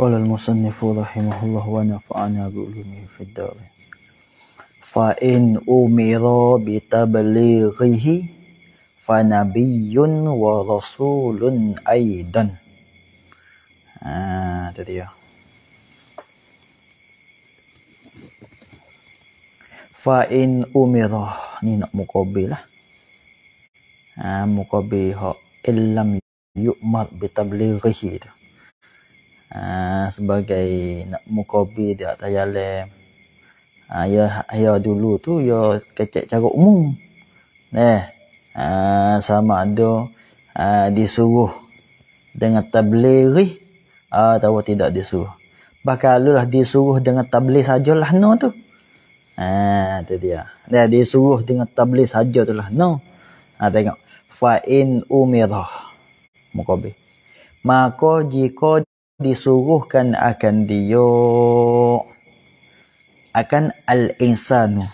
قال المصنف رحمه الله ونفعنا بعلومه في الدار فإن أمر بتبليغه فنبي ورسول أيضا آه، فإن أمر نين مقابلة آه إن لم يؤمر بتبليغه Ah, sebagai nak mukobi di atas jalan uh, ya ya dulu tu ya kecek cara umum eh uh, sama ada uh, disuruh dengan tabliri atau tidak disuruh bakal lah disuruh dengan saja lah no tu Ah, tu dia. Dia disuruh dengan tabligh saja tu lah. No. Ha, tengok. Fa'in umirah. Mukabih. Maka jiko disuruhkan akan dia akan al-insanu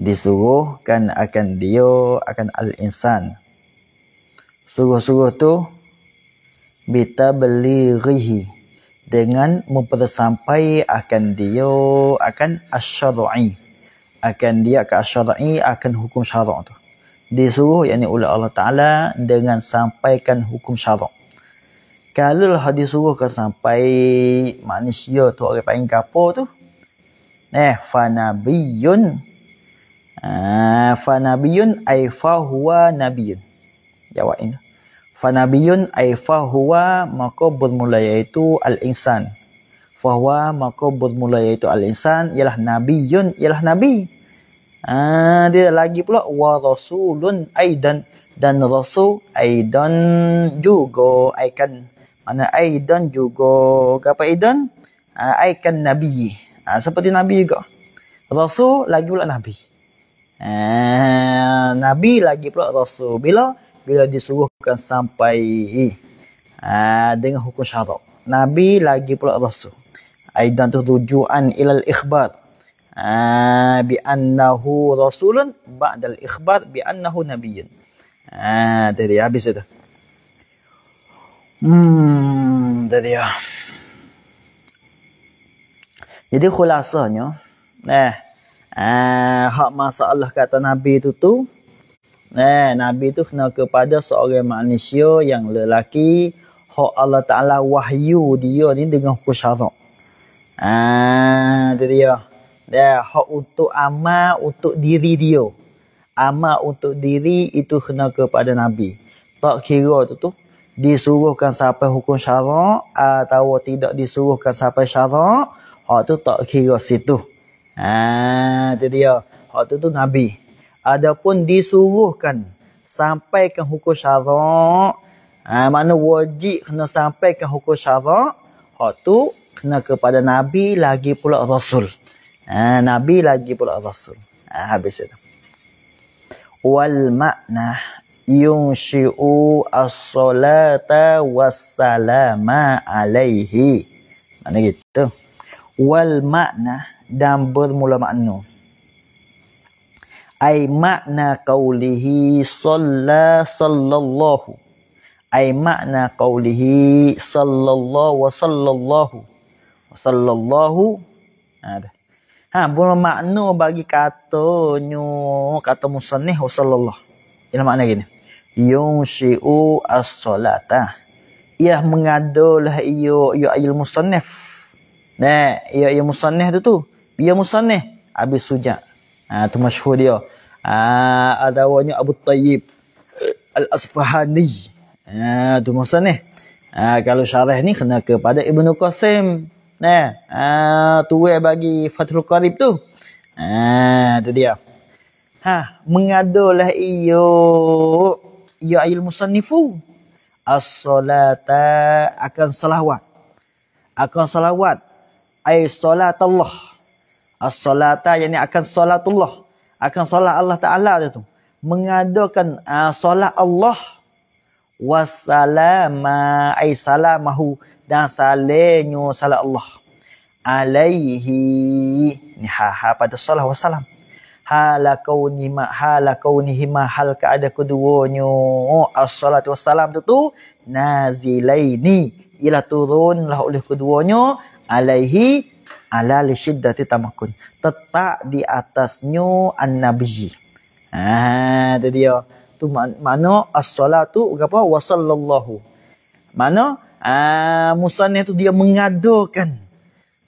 disuruhkan akan dia akan al-insan suruh-suruh tu bita beli rihi dengan mempersampai akan dia akan asyara'i akan dia ke asyara'i akan hukum syara' tu disuruh yakni oleh Allah Ta'ala dengan sampaikan hukum syara' kalau hadis suruh ke sampai manusia tu orang panggil kapo tu eh fanabiyun ah fanabiyun ai fa huwa nabiyun jawab ini fanabiyun ai fa huwa maka bermula iaitu al insan fa huwa maka bermula iaitu al insan ialah nabiyun ialah nabi ah dia lagi pula wa rasulun aidan dan rasul aidan juga aikan mana aidan juga apa aidan ah, aikan nabi ha, ah, seperti nabi juga rasul lagi pula nabi ha, nabi lagi pula rasul bila bila disuruhkan sampai ha, dengan hukum syarak nabi lagi pula rasul aidan tu tujuan ilal ikhbar ha, bi annahu rasulun ba'dal ikhbar bi annahu nabiyyun ha, tadi habis itu Hmm, dia dia. Jadi khulasanya, eh, eh hak masalah kata Nabi itu tu, eh, Nabi itu kena kepada seorang manusia yang lelaki, hak Allah Ta'ala wahyu dia ni dengan hukum Ah, dia dia. Eh, dia hak untuk amal untuk diri dia. Amal untuk diri itu kena kepada Nabi. Tak kira tu tu disuruhkan sampai hukum syarak atau tidak disuruhkan sampai syarak hak tu tak kira situ ha tu dia hak tu tu nabi adapun disuruhkan ke hukum syarak ha makna wajib kena sampai ke hukum syarak hak tu kena kepada nabi lagi pula rasul ha nabi lagi pula rasul ha, habis itu wal makna yunshi'u as-salata wassalama alaihi. Mana gitu. Wal makna dan bermula makna. Ai makna qawlihi salla sallallahu. Ai makna qawlihi sallallahu wa sallallahu. Sallallahu. Ada. Ha, ha, bermula makna bagi nyu kata musanih wa sallallahu. Ini makna gini yung si'u as-salata. Ia mengadalah iyo iyo ayil musannif. Nah, iyo iyo musannif tu tu. Iyo musannif Abi Suja. Ah tu masyhur dia. Ah ada adawanya Abu Tayyib Al-Asfahani. Ah tu musannif. Ah kalau syarah ni kena kepada Ibnu Qasim. Nah, ah tu bagi Fathul Qarib tu. Ah tu dia. Ha, mengadalah iyo ya ayul musannifu as-salata akan salawat akan salawat ay salat Allah as-salata yakni akan salatullah akan salat Allah taala tu, tu mengadakan uh, salat Allah wassalama ay salamahu dan salenyo salat Allah alaihi ni ha, ha pada salat wassalam halakaunihima halakaunihima hal keada keduanya oh, assalatu wassalam tu tu nazilaini ialah turunlah oleh keduanya alaihi ala lisyiddati tamakun tetap di atasnya annabiyyi ha tu dia tu mana assalatu apa wasallallahu mana ah ha, musannah tu dia mengadakan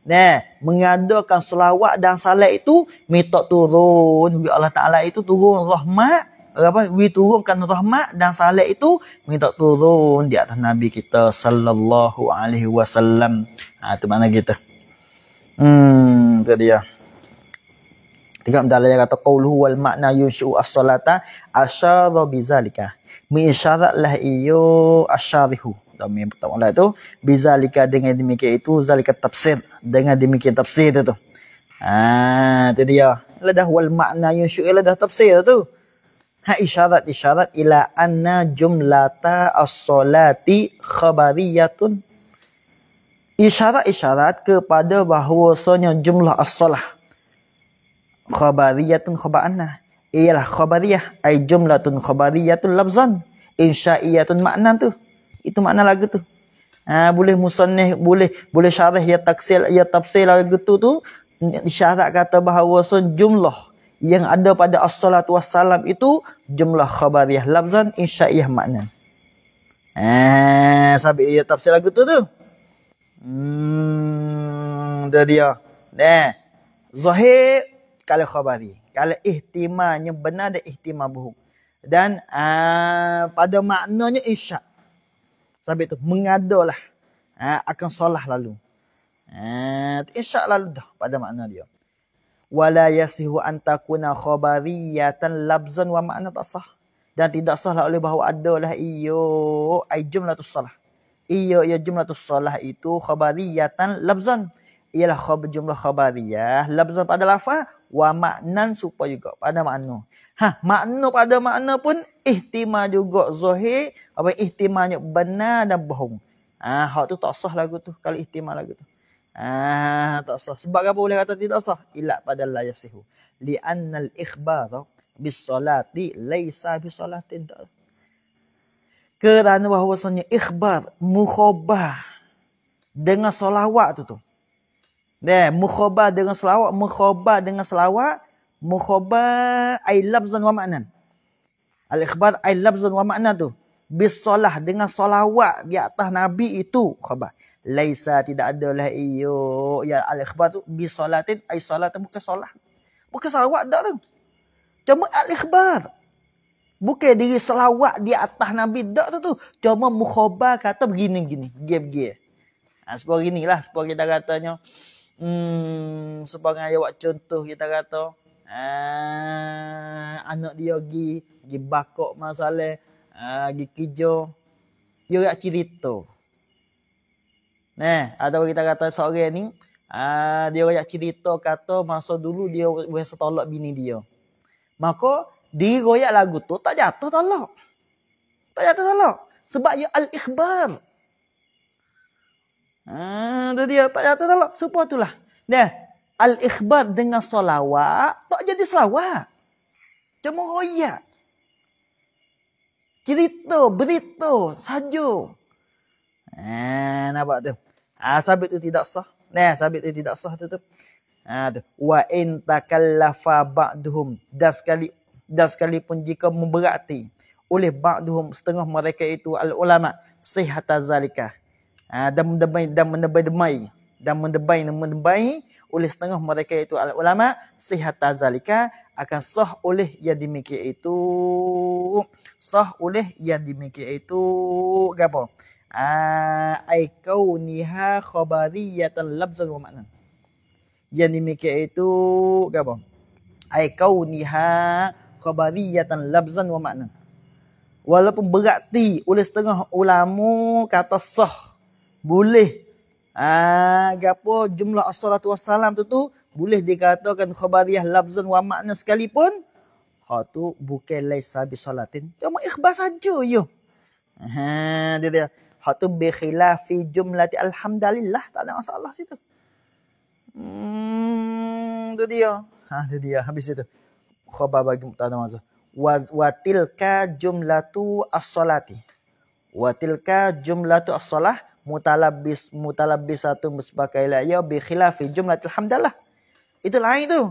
Nah, mengadakan selawat dan salat itu minta turun bagi Allah Taala itu turun rahmat apa wi turunkan rahmat dan salat itu minta turun di atas nabi kita sallallahu alaihi wasallam. Ah tu mana kita. Hmm itu dia. Tiga dalilnya kata qauluhu wal makna yushu as-salata asyara bizalika. lah iyo asyarihu dalam yang pertama lah tu lika dengan demikian itu zalika tafsir dengan demikian tafsir tu ah tu dia ladah wal makna yang syu'il ladah tafsir tu ha isyarat isyarat ila anna jumlata as-salati khabariyatun isyarat-isyarat kepada bahawasanya jumlah as-salah khabariyatun khaba'anna ialah khabariyah ay jumlatun khabariyatun lafzan insya'iyatun maknan tu itu makna lagu tu. Ha, boleh musannih, boleh boleh syarah ya taksil, ya tafsir lagu tu tu. Syarat kata bahawa so, jumlah yang ada pada as-salatu wassalam itu jumlah khabariyah lafzan insya'iyah makna. Ha, sabit ya tafsir lagu tu tu. Hmm, dah dia. Nah, zahir kala khabari. kala ihtimanya benar dan ihtimah buhuk. Dan uh, pada maknanya isyak. Sampai tu mengadalah. Ha, akan solah lalu. Ha, Insya lalu dah pada makna dia. Wala yasihu an khobariyatan khabariyatan labzan wa makna tak sah. Dan tidak sah oleh bahawa adalah iyo ai jumlah tu salah. Iyo ya jumlah tu salah itu khobariyatan labzan. Ialah khab, jumlah khobariyah Labzan pada lafaz wa maknan supaya juga pada makna. Ha, makna pada makna pun ihtimal juga zahir apa ihtimalnya benar dan bohong. Ah, hak tu tak sah lagu tu kalau ihtimal lagu tu. Ah, tak sah. Sebab apa boleh kata tidak sah? Ilat pada la yasihu. Li annal ikhbar bis salati laisa bis salatin. Kerana bahawasanya ikhbar mukhabah dengan selawat tu tu. Nah, mukhabah dengan selawat, mukhabah dengan selawat, mukhabah ai lafzan wa ma'nan. Al-ikhbar ai lafzan wa ma'nan tu bisalah dengan solawat di atas nabi itu khabar laisa tidak ada lah iyo ya al ikhbar tu bi solatin ai solat tu bukan solat bukan solawat dak tu cuma al ikhbar bukan diri selawat di atas nabi dak tu tu cuma mukhabar kata begini begini game game ha, sebab inilah sebab kita katanya hmm sebab ngaya buat contoh kita kata Uh, anak dia pergi pergi bakok masalah Ah, pergi uh, kerja dia nak cerita nah atau kita kata seorang ni uh, dia nak cerita kata masa dulu dia biasa tolak bini dia maka dia royak lagu tu tak jatuh tolak tak jatuh tolak sebab ya al ikhbar Ah, hmm, dia tak jatuh tolak. Supa itulah. Nah, al-ikhbar dengan selawat tak jadi selawat. Cuma royak cerita berita saja. Eh nampak tu. Ah ha, sabit tu tidak sah. Nah, sabit tu tidak sah tu tu. Ha, tu. Wa in takallafa ba'duhum dan sekali dan pun jika memberati oleh ba'duhum setengah mereka itu al ulama sihata zalika. Ha, dan mendebai dan mendebai demai dan mendebai dan mendebai oleh setengah mereka itu al ulama sihata zalika akan sah oleh yang demikian itu sah oleh yang dimiliki itu, gapo? Ah ai kauniha khabariyatan lafzan wa ma'nan. Yang dimiliki itu, gapo? Ai kauniha khabariyatan lafzan wa ma'nan. Walaupun berakti oleh setengah ulama kata sah boleh ah gapo jumlah as-salatu wassalam tu tu boleh dikatakan khabariyah lafzan wa makna sekalipun hak tu bukan laisa bi salatin. Dia mau ikhbar saja yo. Ha dia dia. Hak tu bi khilafi jumlati alhamdulillah tak ada masalah situ. Hmm tu dia. Ha tu dia habis situ. Khabar bagi tak ada masalah. Wa, wa tilka jumlatu as-salati. Wa tilka jumlatu as-salah mutalabbis mutalabbis satu musbaka ila ya bi khilafi jumlatil hamdalah. Itu lain tu.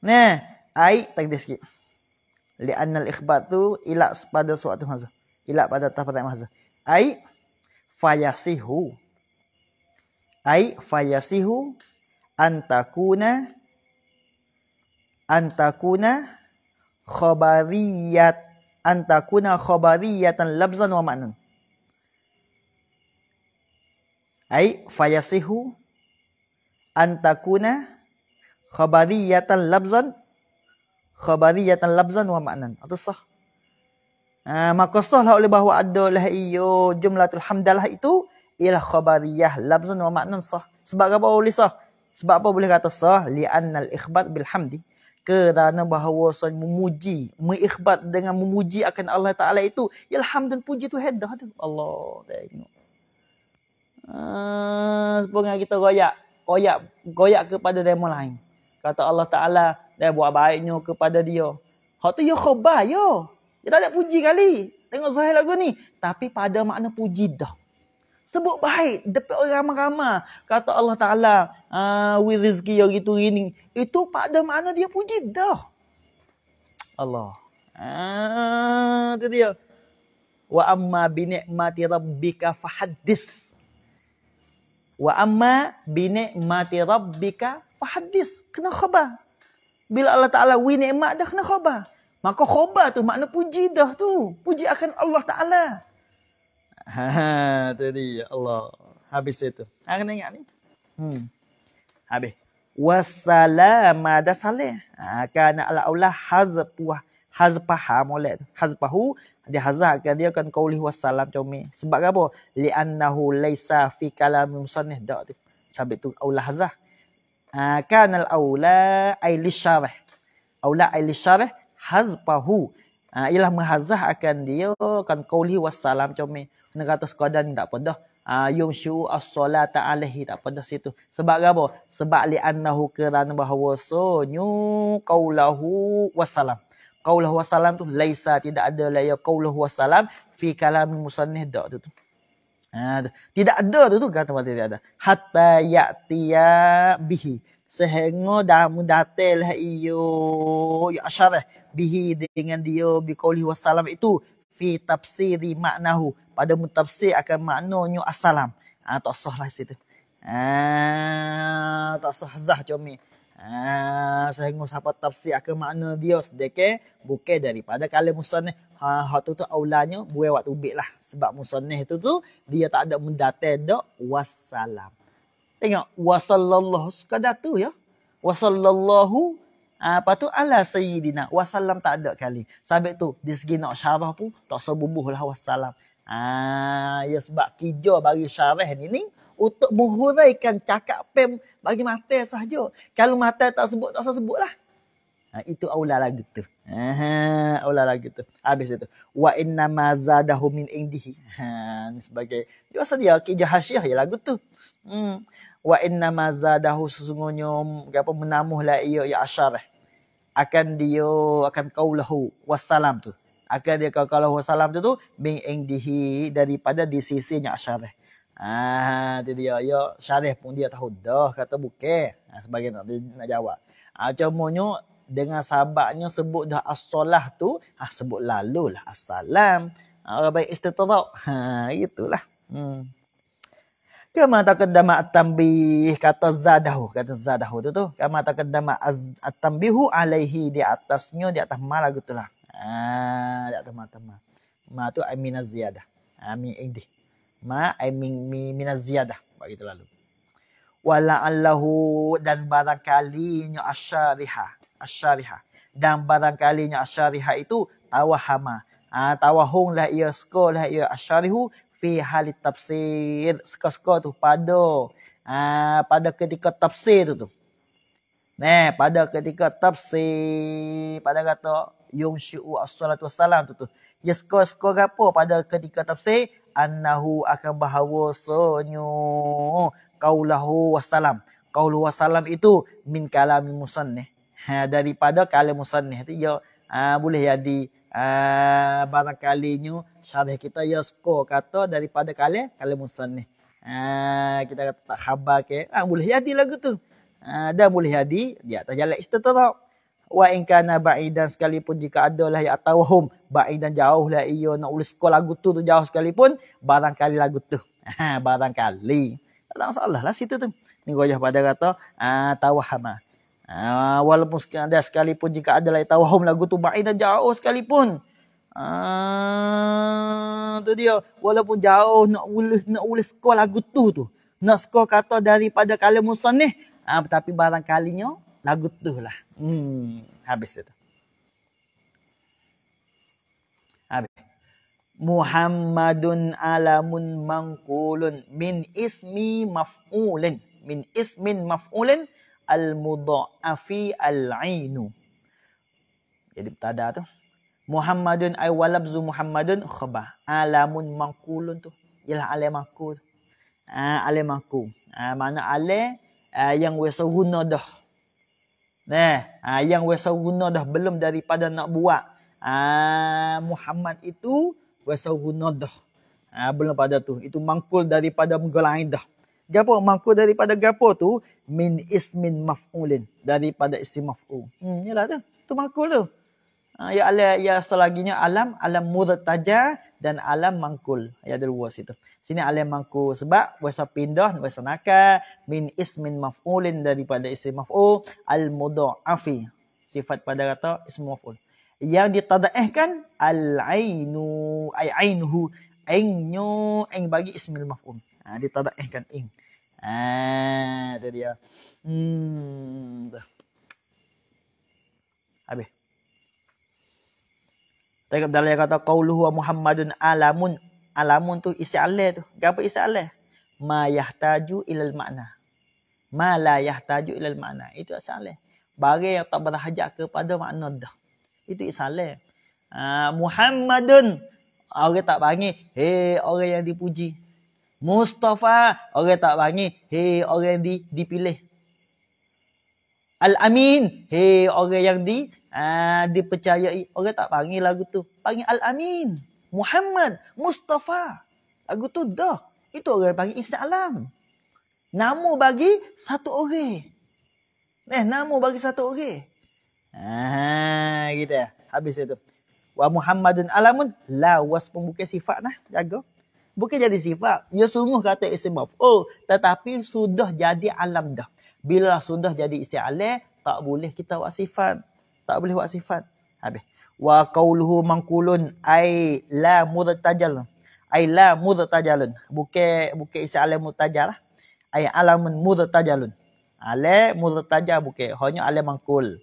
Nah, ai takdir sikit li annal ikhbat tu ilak pada suatu masa ilak pada tah pada masa ai fayasihu ai fayasihu antakuna antakuna khabariyat antakuna khabariyatan labzan wa ma'nan ai fayasihu antakuna khabariyatan labzan khabariyatan labzan wa maknan. Itu sah. Ha, maka sahlah oleh bahawa adalah iyo jumlatul hamdalah itu ialah khabariyah labzan wa maknan sah. Sebab apa boleh sah? Sebab apa boleh kata sah? Li'annal ikhbar bilhamdi. Kerana bahawa sah memuji, mengikhbar dengan memuji akan Allah Ta'ala itu. Ialah hamd dan puji tu hadah tu. Allah tengok. Uh, ha, sepengar kita goyak. Goyak, goyak kepada demo lain. Kata Allah Ta'ala, dia buat baiknya kepada dia. Hak tu ya khabar, ya. Dia tak ada puji kali. Tengok Zahir lagu ni. Tapi pada makna puji dah. Sebut baik. Depan orang ramah-ramah. Kata Allah Ta'ala. Ah, With rizki yang gitu-gini. Itu pada makna dia puji dah. Allah. Ah, itu dia. Wa amma binikmati rabbika fahaddis. Wa amma binikmati rabbika hadis kena khabar. Bila Allah Ta'ala win nikmat dah kena khabar. Maka khabar tu makna puji dah tu. Puji akan Allah Ta'ala. Ha, tadi ya Allah. Habis itu. Ha, kena ingat ni. Hmm. Habis. Wassalam ada salih. Ha, kerana ala Allah hazpuah. Hazpaha mulai tu. Hazpahu. Dia hazahkan dia akan kau kauli wassalam comel. Sebab apa? Li'annahu laysa fi kalami musanih. Tak tu. Sabit tu. Allah hazah kan al aula ai syarah aula ai syarah hazbahu ha, ialah menghazah akan dia kan qauli wassalam comel negara sekadar ni tak apa dah ha, yung syu as-salata alaihi tak apa dah situ sebab apa sebab li annahu kerana bahawasanya qaulahu wassalam qaulahu wassalam tu laisa tidak ada la ya qaulahu wassalam fi kalam musannih dak tu, tu. Ha, tidak ada tu tu kata mati tidak ada. Hatta ya'tiya bihi. Sehingga damu datil iyo ya bihi dengan dia bi qouli itu fi tafsiri maknahu pada mutafsir akan maknanya asalam Ah ha, tak sahlah situ. ha, tak sah zah comel. Ah, saya ngus apa tafsir akan makna dia sedekah bukan daripada kalau musanne ha hak tu tu aulanya buat waktu lah sebab musanne itu tu dia tak ada mendatang dak wasalam tengok wasallallahu sekadar tu ya wasallallahu apa ah, tu ala sayyidina wasallam tak ada kali sampai tu di segi nak syarah pun tak sebubuh lah wasalam ah ya sebab kija bagi syarah ni ni untuk menghuraikan cakap pem bagi mata sahaja. Kalau mata tak sebut, tak usah sebut lah. Ha, itu aula lagi tu. Ha, aula lagi tu. Habis itu. Wa inna ma zadahu min indihi. Ha, ini sebagai. Dia rasa dia. Okay, jahasyah je lagu tu. Hmm. Wa inna ma zadahu sesungguhnya. Apa, menamuhlah ia. Ya asyarah. Akan dia. Akan kaulahu. Wassalam tu. Akan dia kalau kalau salam tu tu. Bing indihi. Daripada di sisinya asyarah. Ah, tu dia. Ya, syarif pun dia tahu. Dah, kata bukan. Ah, ha, sebagai nak, nak jawab. Ah, ha, monyo dengan sahabatnya sebut dah as-salah tu, ah, sebut lalu lah. assalam. salam Orang ah, baik istitadak. Ha, itulah. Hmm. Kama takadama at-tambih kata zadahu kata zadahu tu tu kama takadama at-tambihu alaihi di atasnya di atas mala gitulah ah di atas mata Ma tu amin az-ziyadah amin indih ma ai min mi minaziyadah bagi terlalu wala allahu dan barangkali nya asyariha asyariha dan barangkali nya asyariha itu tawahama ha, tawahung lah ia skor lah ia asyarihu fi halit tafsir skor tu pada ha, pada ketika tafsir tu tu Nah, pada ketika tafsir, pada kata yung syu'u as-salatu wassalam tu tu. Ya skor-skor apa pada ketika tafsir? annahu akan bahawa sonyo qaulahu wasalam qaulu wasalam itu min kalam musannih ha daripada kalam musannih tu ya ha, boleh jadi ha, nyu syarah kita ya suka kata daripada kalam kalam musannih ha, kita kata tak khabar ke ha, boleh jadi lagu tu ha, dan boleh jadi dia tak jalan istitarak wa in kana ba'idan sekalipun jika adalah ya tawhum ba'idan jauhlah ia nak ulis sekolah lagu tu tu jauh sekalipun barangkali lagu tu ha barangkali tak ada masalah lah situ tu ni goyah pada kata ah tawahama ah. ah walaupun ada sekalipun jika adalah ya tawhum lagu tu ba'idan jauh sekalipun ah tu dia walaupun jauh nak ulis nak ulis sekolah lagu tu tu nak sekolah kata daripada kalimusan ni ah tapi barangkalinya lagu tu lah Hmm, habis itu. Habis. Muhammadun alamun mangkulun min ismi maf'ulin. Min ismin maf'ulin al-mudha'afi al-ainu. Jadi tada tu. Muhammadun ay walabzu Muhammadun khabar. Alamun mangkulun tu. Ialah alam aku tu. Ah, ah mana alam ah, yang wesa guna dah. Nah, ha, yang wasauguna dah belum daripada nak buat ha, Muhammad itu wasauguna dah. Ha, belum pada tu. Itu mangkul daripada menggolain dah. Gapo mangkul daripada gapo tu? Min ismin maf'ulin. Daripada isim maf'ul. Hmm, yalah tu. Tu mangkul tu. Ha, ya, ala, ya selaginya alam, alam murtaja dan alam mangkul. Ya ada dua situ. Sini alim mangku sebab wasa pindah wasa nakal min ismin maf'ulin daripada isim maf'ul al mudha'afi sifat pada kata ism maf'ul. Yang ditadaihkan al ainu ay ainuhu ainyu ain bagi ism maf'ul. Ha ditadaihkan ing. Ha tu dia. Hmm. Tu. Habis. Tengok yang kata qauluhu Muhammadun alamun alamun tu isti'alah tu. Gapo isti'alah? Ma yahtaju ilal makna. Ma la yahtaju ilal makna. Itu asale. Bagi yang tak berhajat kepada makna dah. Itu isti'alah. Ha, Muhammadun orang tak panggil, Hei, orang yang dipuji. Mustafa orang tak panggil, Hei, orang yang di, dipilih. Al-Amin, hei, orang yang di uh, dipercayai. Orang tak panggil lagu tu. Panggil Al-Amin. Muhammad, Mustafa. Lagu tu dah. Itu orang bagi Isna Alam. Nama bagi satu orang. Eh, nama bagi satu orang. gitu ya. habis itu. Wa Muhammadun Alamun lawas pembuka sifat nah, jaga. Bukan jadi sifat. Ya sungguh kata isim oh, tetapi sudah jadi alam dah. Bila sudah jadi isim alam, tak boleh kita buat sifat. Tak boleh buat sifat. Habis wa qauluhu manqulun ai la murtajal ai la murtajalun bukan bukan isi alam murtajal lah ai alamun murtajalun ale murtaja bukan hanya alam mangkul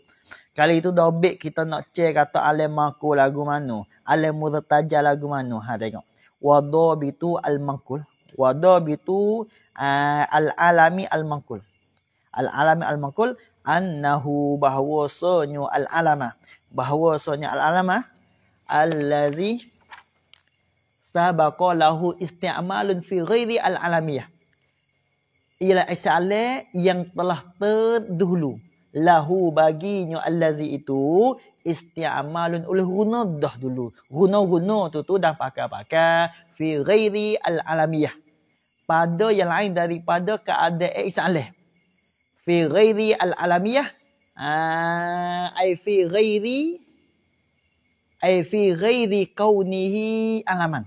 kali itu dobik kita nak che kata alam mangkul lagu mano alam murtajal lagu mano ha tengok wa dobitu al mangkul wa dobitu uh, al alami al mangkul al alami al mangkul annahu bahwasanya al alamah bahawa soalnya al-alama ah, allazi sabaqa lahu isti'malun fi ghairi al-alamiyah ialah isyale yang telah terdahulu lahu baginya allazi itu isti'malun oleh guna dah dulu guna-guna tu tu dah pakai-pakai fi ghairi al-alamiyah pada yang lain daripada keadaan isyale fi ghairi al-alamiyah ai fi ghairi ai fi ghairi kaunihi alaman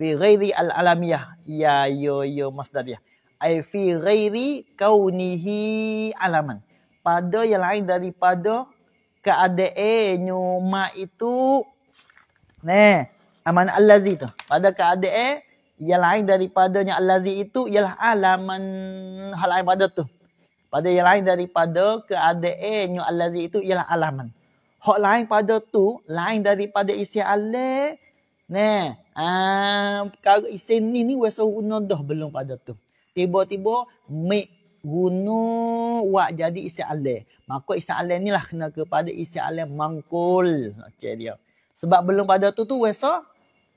fi ghairi al alamiyah ya yo yo masdar ai fi ghairi kaunihi alaman pada yang lain daripada keadaan nyuma itu ne aman allazi tu pada keadaan yang lain daripadanya allazi itu ialah alaman hal lain pada tu pada yang lain daripada keadaan yang allazi itu ialah alaman. Hak lain pada tu lain daripada isi ale ne. Kalau uh, isi ni ni wasa guna dah belum pada tu. Tiba-tiba mi guna wak jadi isi ale. Maka isi ale ni lah kena kepada isi ale mangkul. Okey dia. Sebab belum pada tu tu wasa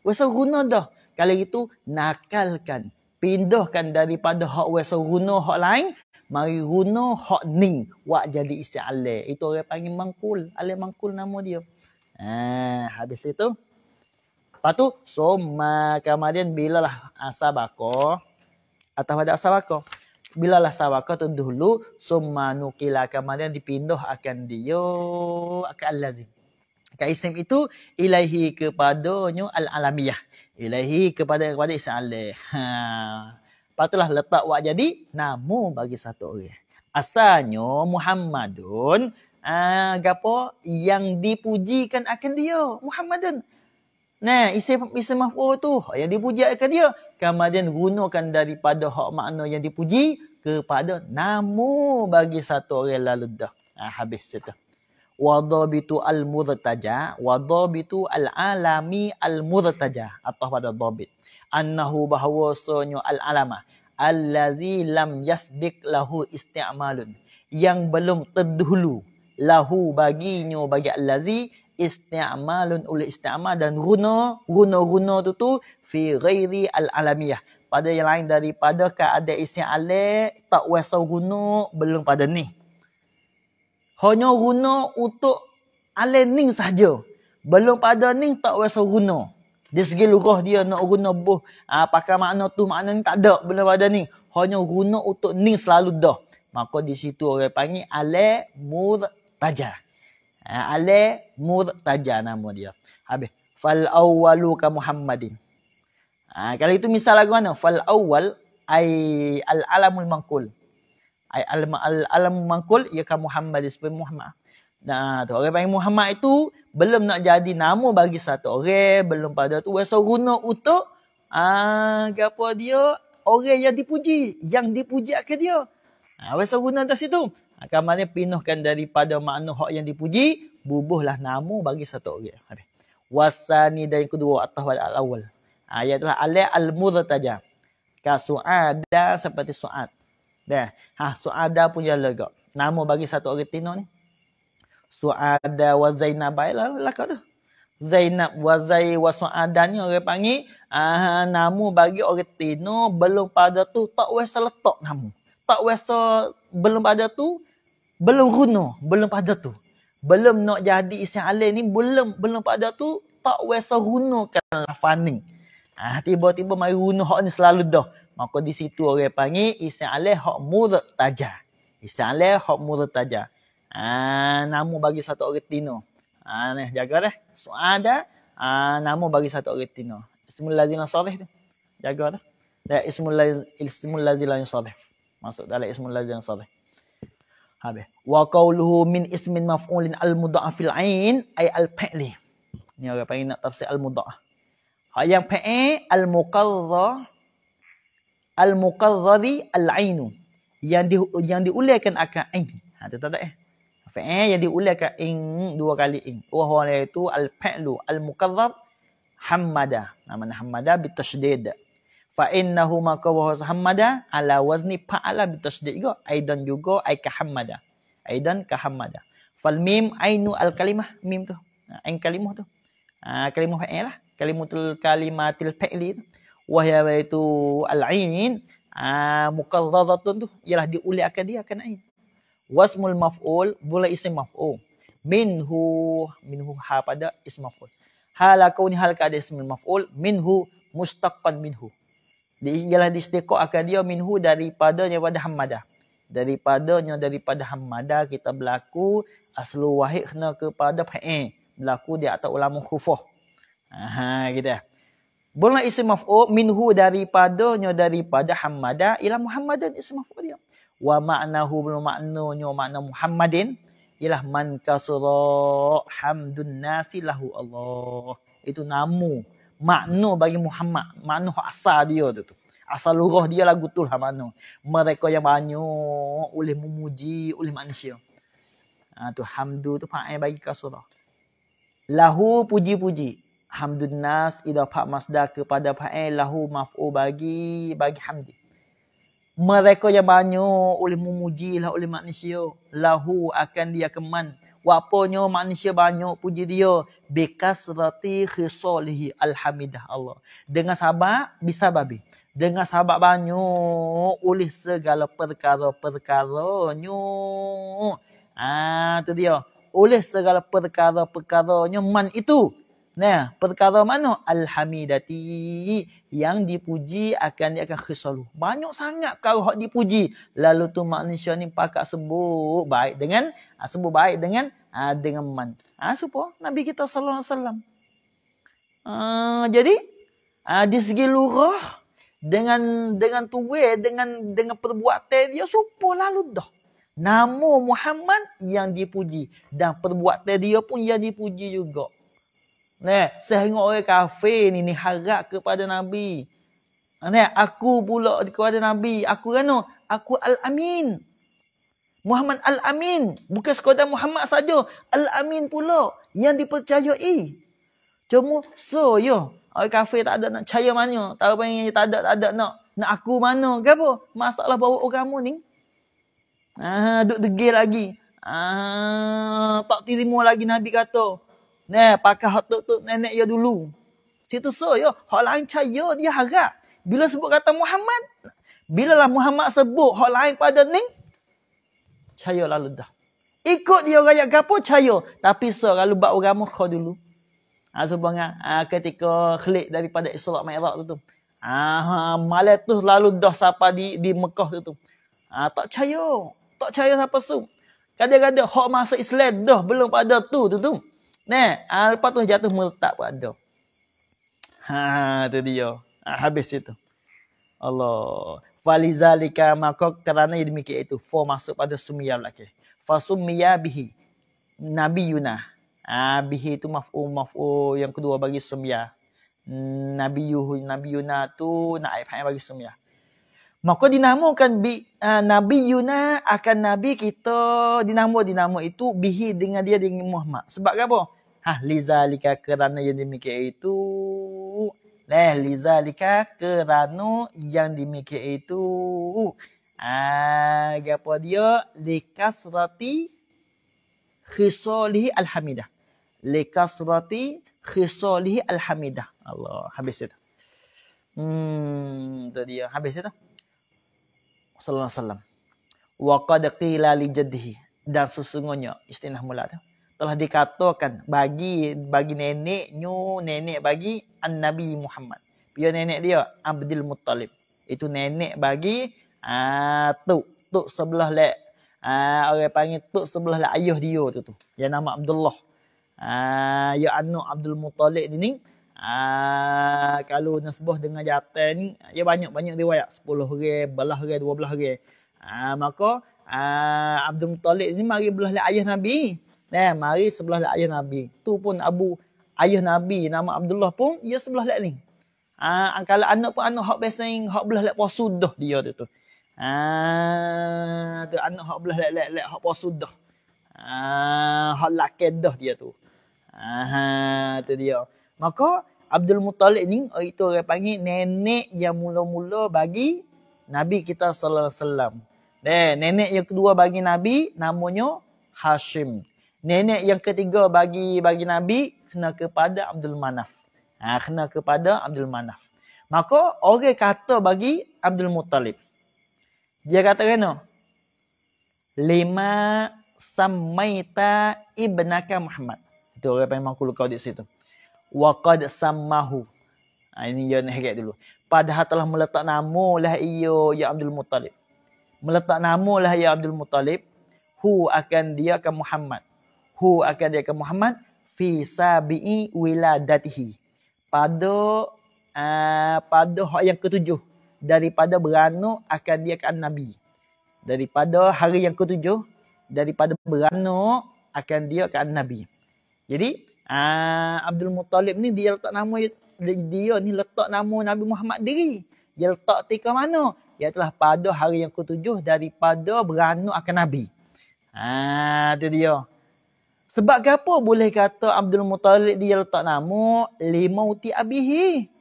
wasa guna dah. Kalau itu nakalkan pindahkan daripada hak wasa guna hak lain mari guna hak ning buat jadi isi ale. Itu orang panggil mangkul. Ale mangkul nama dia. Ha, habis itu. Lepas tu, so kemudian bila lah asal Atau pada asal bakar. Bila lah sawaka tu dulu, summa nukila kemudian dipindah akan dia, akan al-lazim. isim itu, ilahi kepadanya al-alamiyah. Ilahi kepada kepada isale. Ha patutlah letak wak jadi namu bagi satu orang. Asalnya Muhammadun uh, yang dipujikan akan dia. Muhammadun. Nah, isi isi mahfuz tu yang dipuji akan dia. Kemudian gunakan daripada hak makna yang dipuji kepada namu bagi satu orang lalu dah. Ah, habis situ. Wadabitu al-murtaja, wadabitu al-alami al-murtaja. Atau pada dhabit annahu bahwasanya al-alamah allazi lam yasbiq lahu isti'malun yang belum terdahulu lahu baginya bagi allazi isti'malun oleh isti'mal dan guna guna guna tu tu fi ghairi al-alamiyah pada yang lain daripada keadaan isti'alek tak wasau guna belum pada ni hanya guna untuk alening saja belum pada ni tak wasau guna di segi lurah dia nak guna buh. Ha, pakai makna tu makna ni tak ada benda badan ni. Hanya guna untuk ni selalu dah. Maka di situ orang panggil ale murtaja. Ha, ah, ale murtaja nama dia. Habis. Fal awwalu ka Muhammadin. Ha, kalau itu misal lagu mana? Fal awal. Ay al alamul mangkul. Ay al alam mangkul Ia ka Muhammadin sebab Muhammad. Ya Nah, tu orang panggil Muhammad itu belum nak jadi nama bagi satu orang, belum pada tu rasa guna untuk ah apa dia orang yang dipuji, yang dipuji akan dia. Ah rasa guna atas situ. Akan ah, mana pinuhkan daripada makna hak yang dipuji, bubuhlah nama bagi satu orang. Habis. Wasani dan yang kedua atau al awal. Ah ha, ialah al al murtaja. Kasuada seperti suad. Dah. Ha suada punya lega. Nama bagi satu orang tino ni. Suada wa Zainab bailah lelaki tu. Zainab wa Zai wa Suada ni orang panggil ah uh, nama bagi orang Tino belum pada tu tak wesa letak nama. Tak wesa belum pada tu belum guna, belum pada tu. Belum nak jadi isi alim ni belum belum pada tu tak wesa gunakan lafaning. Ah tiba-tiba mai guna hak ni selalu dah. Maka di situ orang panggil isi alim hak murtaja. Isi alim hak murtaja ha, nama bagi satu orang Tino. Ha, ni, jaga dah. So, ada ha, nama bagi satu orang Tino. Ismul Lazina Salih tu. Jaga dah. Dan Ismul Ismul Lazina Salih. Masuk dalam Ismul Lazina Salih. Habis. Wa qawluhu min ismin maf'ulin al-mudha'afil a'in ay al-pa'li. Ni orang panggil nak tafsir al-mudha'ah. Ha, yang pa'i al-muqadha al-muqadhari al-ainu. Yang di, yang diulaikan akan ain. Ha, tak ada eh fa'il yang diulangkan ing dua kali ing. Wa huwa itu al-fa'lu al-mukarrar Hamada Nama Hamada bi tasydid. Fa innahu ma hammada ala wazni fa'ala bi tasydid juga. Aidan juga ai ka hammada. Aidan ka hammada. Fal mim ainu al-kalimah mim tu. Ha, ain kalimah tu. Ah kalimah fa'il lah. Kalimatul kalimatil fa'li. Wa huwa itu al-ain. Ah ha, mukarraratun tu ialah diulangkan dia akan ain wasmul maf'ul boleh isim maf'ul minhu minhu ha pada isim maf'ul ni hal kada ismul maf'ul minhu mustaqqan minhu ialah distiqo akan dia minhu daripadanya pada hamada daripadanya daripada hamada kita berlaku aslu wahid kena kepada fa'il e, berlaku di atas ulama khufah ha kita lah. boleh isim maf'ul minhu daripadanya daripada hamada ialah muhammadan ismul maf'ul dia wa ma'nahu bil ma'nunyo makna Muhammadin ialah man kasura hamdun nasi lahu Allah. Itu namu makna bagi Muhammad, makna asal dia tu. Asal lurah dia lagu tu lah makna. Mereka yang banyak oleh memuji oleh manusia. Ha, tu hamdu tu fa'il bagi kasura. Lahu puji-puji. Hamdun nas idha fa'masda kepada fa'il lahu maf'u bagi bagi hamdi mereka yang banyak oleh memuji lah oleh manusia lahu akan dia keman wapanya manusia banyak puji dia bekas bekasrati khisalihi alhamidah Allah dengan sabar bisa babi dengan sahabat banyak oleh segala perkara-perkara nyu. Ah, ha, tu dia. Oleh segala perkara-perkara nyu man itu Nah, perkara mana? Alhamidati yang dipuji akan dia akan khisalu. Banyak sangat perkara hak dipuji. Lalu tu manusia ni pakak sebut baik dengan ah, sebut baik dengan ah, dengan man. Ah supo Nabi kita sallallahu alaihi wasallam. Ah, jadi ah di segi lurah dengan dengan tuwe dengan dengan perbuatan dia supo lalu dah. Nama Muhammad yang dipuji dan perbuatan dia pun yang dipuji juga. Nah, sehingga orang kafir ni ni harap kepada Nabi. Ha, ne, aku pula kepada Nabi. Aku kanu, aku Al-Amin. Muhammad Al-Amin. Bukan sekadar Muhammad saja, Al-Amin pula yang dipercayai. Cuma so yo, orang kafir tak ada nak percaya mana. Tahu yang tak ada tak ada nak nak aku mana ke apa? Masalah bawa kamu ni. Ah, duk degil lagi. Ah, tak terima lagi Nabi kata. Nah, pakai hak tok tok nenek ya dulu. Situ so yo, hak lain caya dia harap. Bila sebut kata Muhammad, bila lah Muhammad sebut hak lain pada ning caya lalu dah. Ikut dia rakyat gapo caya, tapi so kalau buat orang muka dulu. Ha, sebenarnya ha, ketika klik daripada Islam Mi'raj tu tu. Ah, ha, ha, malah tu lalu dah siapa di di Mekah tu tu. Ha, tak caya. Tak caya siapa tu. Kadang-kadang hak masa Islam dah belum pada tu tu tu. Nah, ha, lepas tu jatuh meletak pada. Ha, tu dia. Ha, habis situ. Allah. Falizalika maka kerana demikian itu. Fa masuk pada sumia laki. Fa sumia bihi. Nabi Yuna. Ha, ah, bihi itu maf'u maf'u yang kedua bagi sumia. Nabi Yuhu, Nabi Yuna tu nak ayat yang bagi sumia. Maka dinamakan bi, uh, Nabi Yuna akan Nabi kita dinamo dinamo itu bihi dengan dia dengan Muhammad. Sebab apa? Ha, lika kerana yang demikian itu. Nah, lika kerana yang demikian itu. Ah, ha, apa dia? Likasrati khisalihi alhamidah. Likasrati khisalihi alhamidah. Allah, habis itu. Hmm, tadi dia. Habis itu. Sallallahu alaihi wasallam. Wa qad qila li jaddihi dan sesungguhnya istinah mula tu telah dikatakan bagi bagi nenek nyu nenek bagi an nabi Muhammad. Pia nenek dia Abdul Muttalib. Itu nenek bagi tu ah, tu sebelah le uh, ah, orang panggil tu sebelah le ayah dia tu tu. Yang nama Abdullah. Uh, ya anu Abdul Muttalib ni ni uh, kalau nasbah dengan jatah ni ya banyak-banyak riwayat 10 orang, belah orang, 12 orang. Uh, maka uh, Abdul Muttalib ni mari belah le ayah Nabi. Eh, mari sebelah lah ayah Nabi. Tu pun Abu ayah Nabi nama Abdullah pun ia sebelah lah ni. Ah, kalau anak pun anak hak besing, hak belah lah posudah dia tu Ah, tu anak hak belah lah lah lah hak posudah. Ah, ha, hak lakedah dia tu. Ah, tu dia. Maka Abdul Muttalib ni oh, itu orang panggil nenek yang mula-mula bagi Nabi kita sallallahu alaihi wasallam. Eh, nenek yang kedua bagi Nabi namanya Hashim nenek yang ketiga bagi bagi Nabi kena kepada Abdul Manaf. Ha, kena kepada Abdul Manaf. Maka orang kata bagi Abdul Muttalib. Dia kata kena. Lima sammaita ibnaka Muhammad. Itu orang yang memang kulukau di situ. Wa qad sammahu. Ha, ini dia nak hikat dulu. Padahal telah meletak nama lah iyo ya Abdul Muttalib. Meletak nama lah ya Abdul Muttalib. Hu akan dia akan Muhammad hu akan dia ke Muhammad fi sabi'i wiladatihi pada uh, pada hak yang ketujuh daripada beranu akan dia ke nabi daripada hari yang ketujuh daripada beranu akan dia ke nabi jadi uh, Abdul Muttalib ni dia letak nama dia ni letak nama Nabi Muhammad diri dia letak tika mana telah pada hari yang ketujuh daripada beranu akan Nabi. Ah, tu dia. Sebab ke apa boleh kata Abdul Muttalib dia letak nama Limauti Abihi.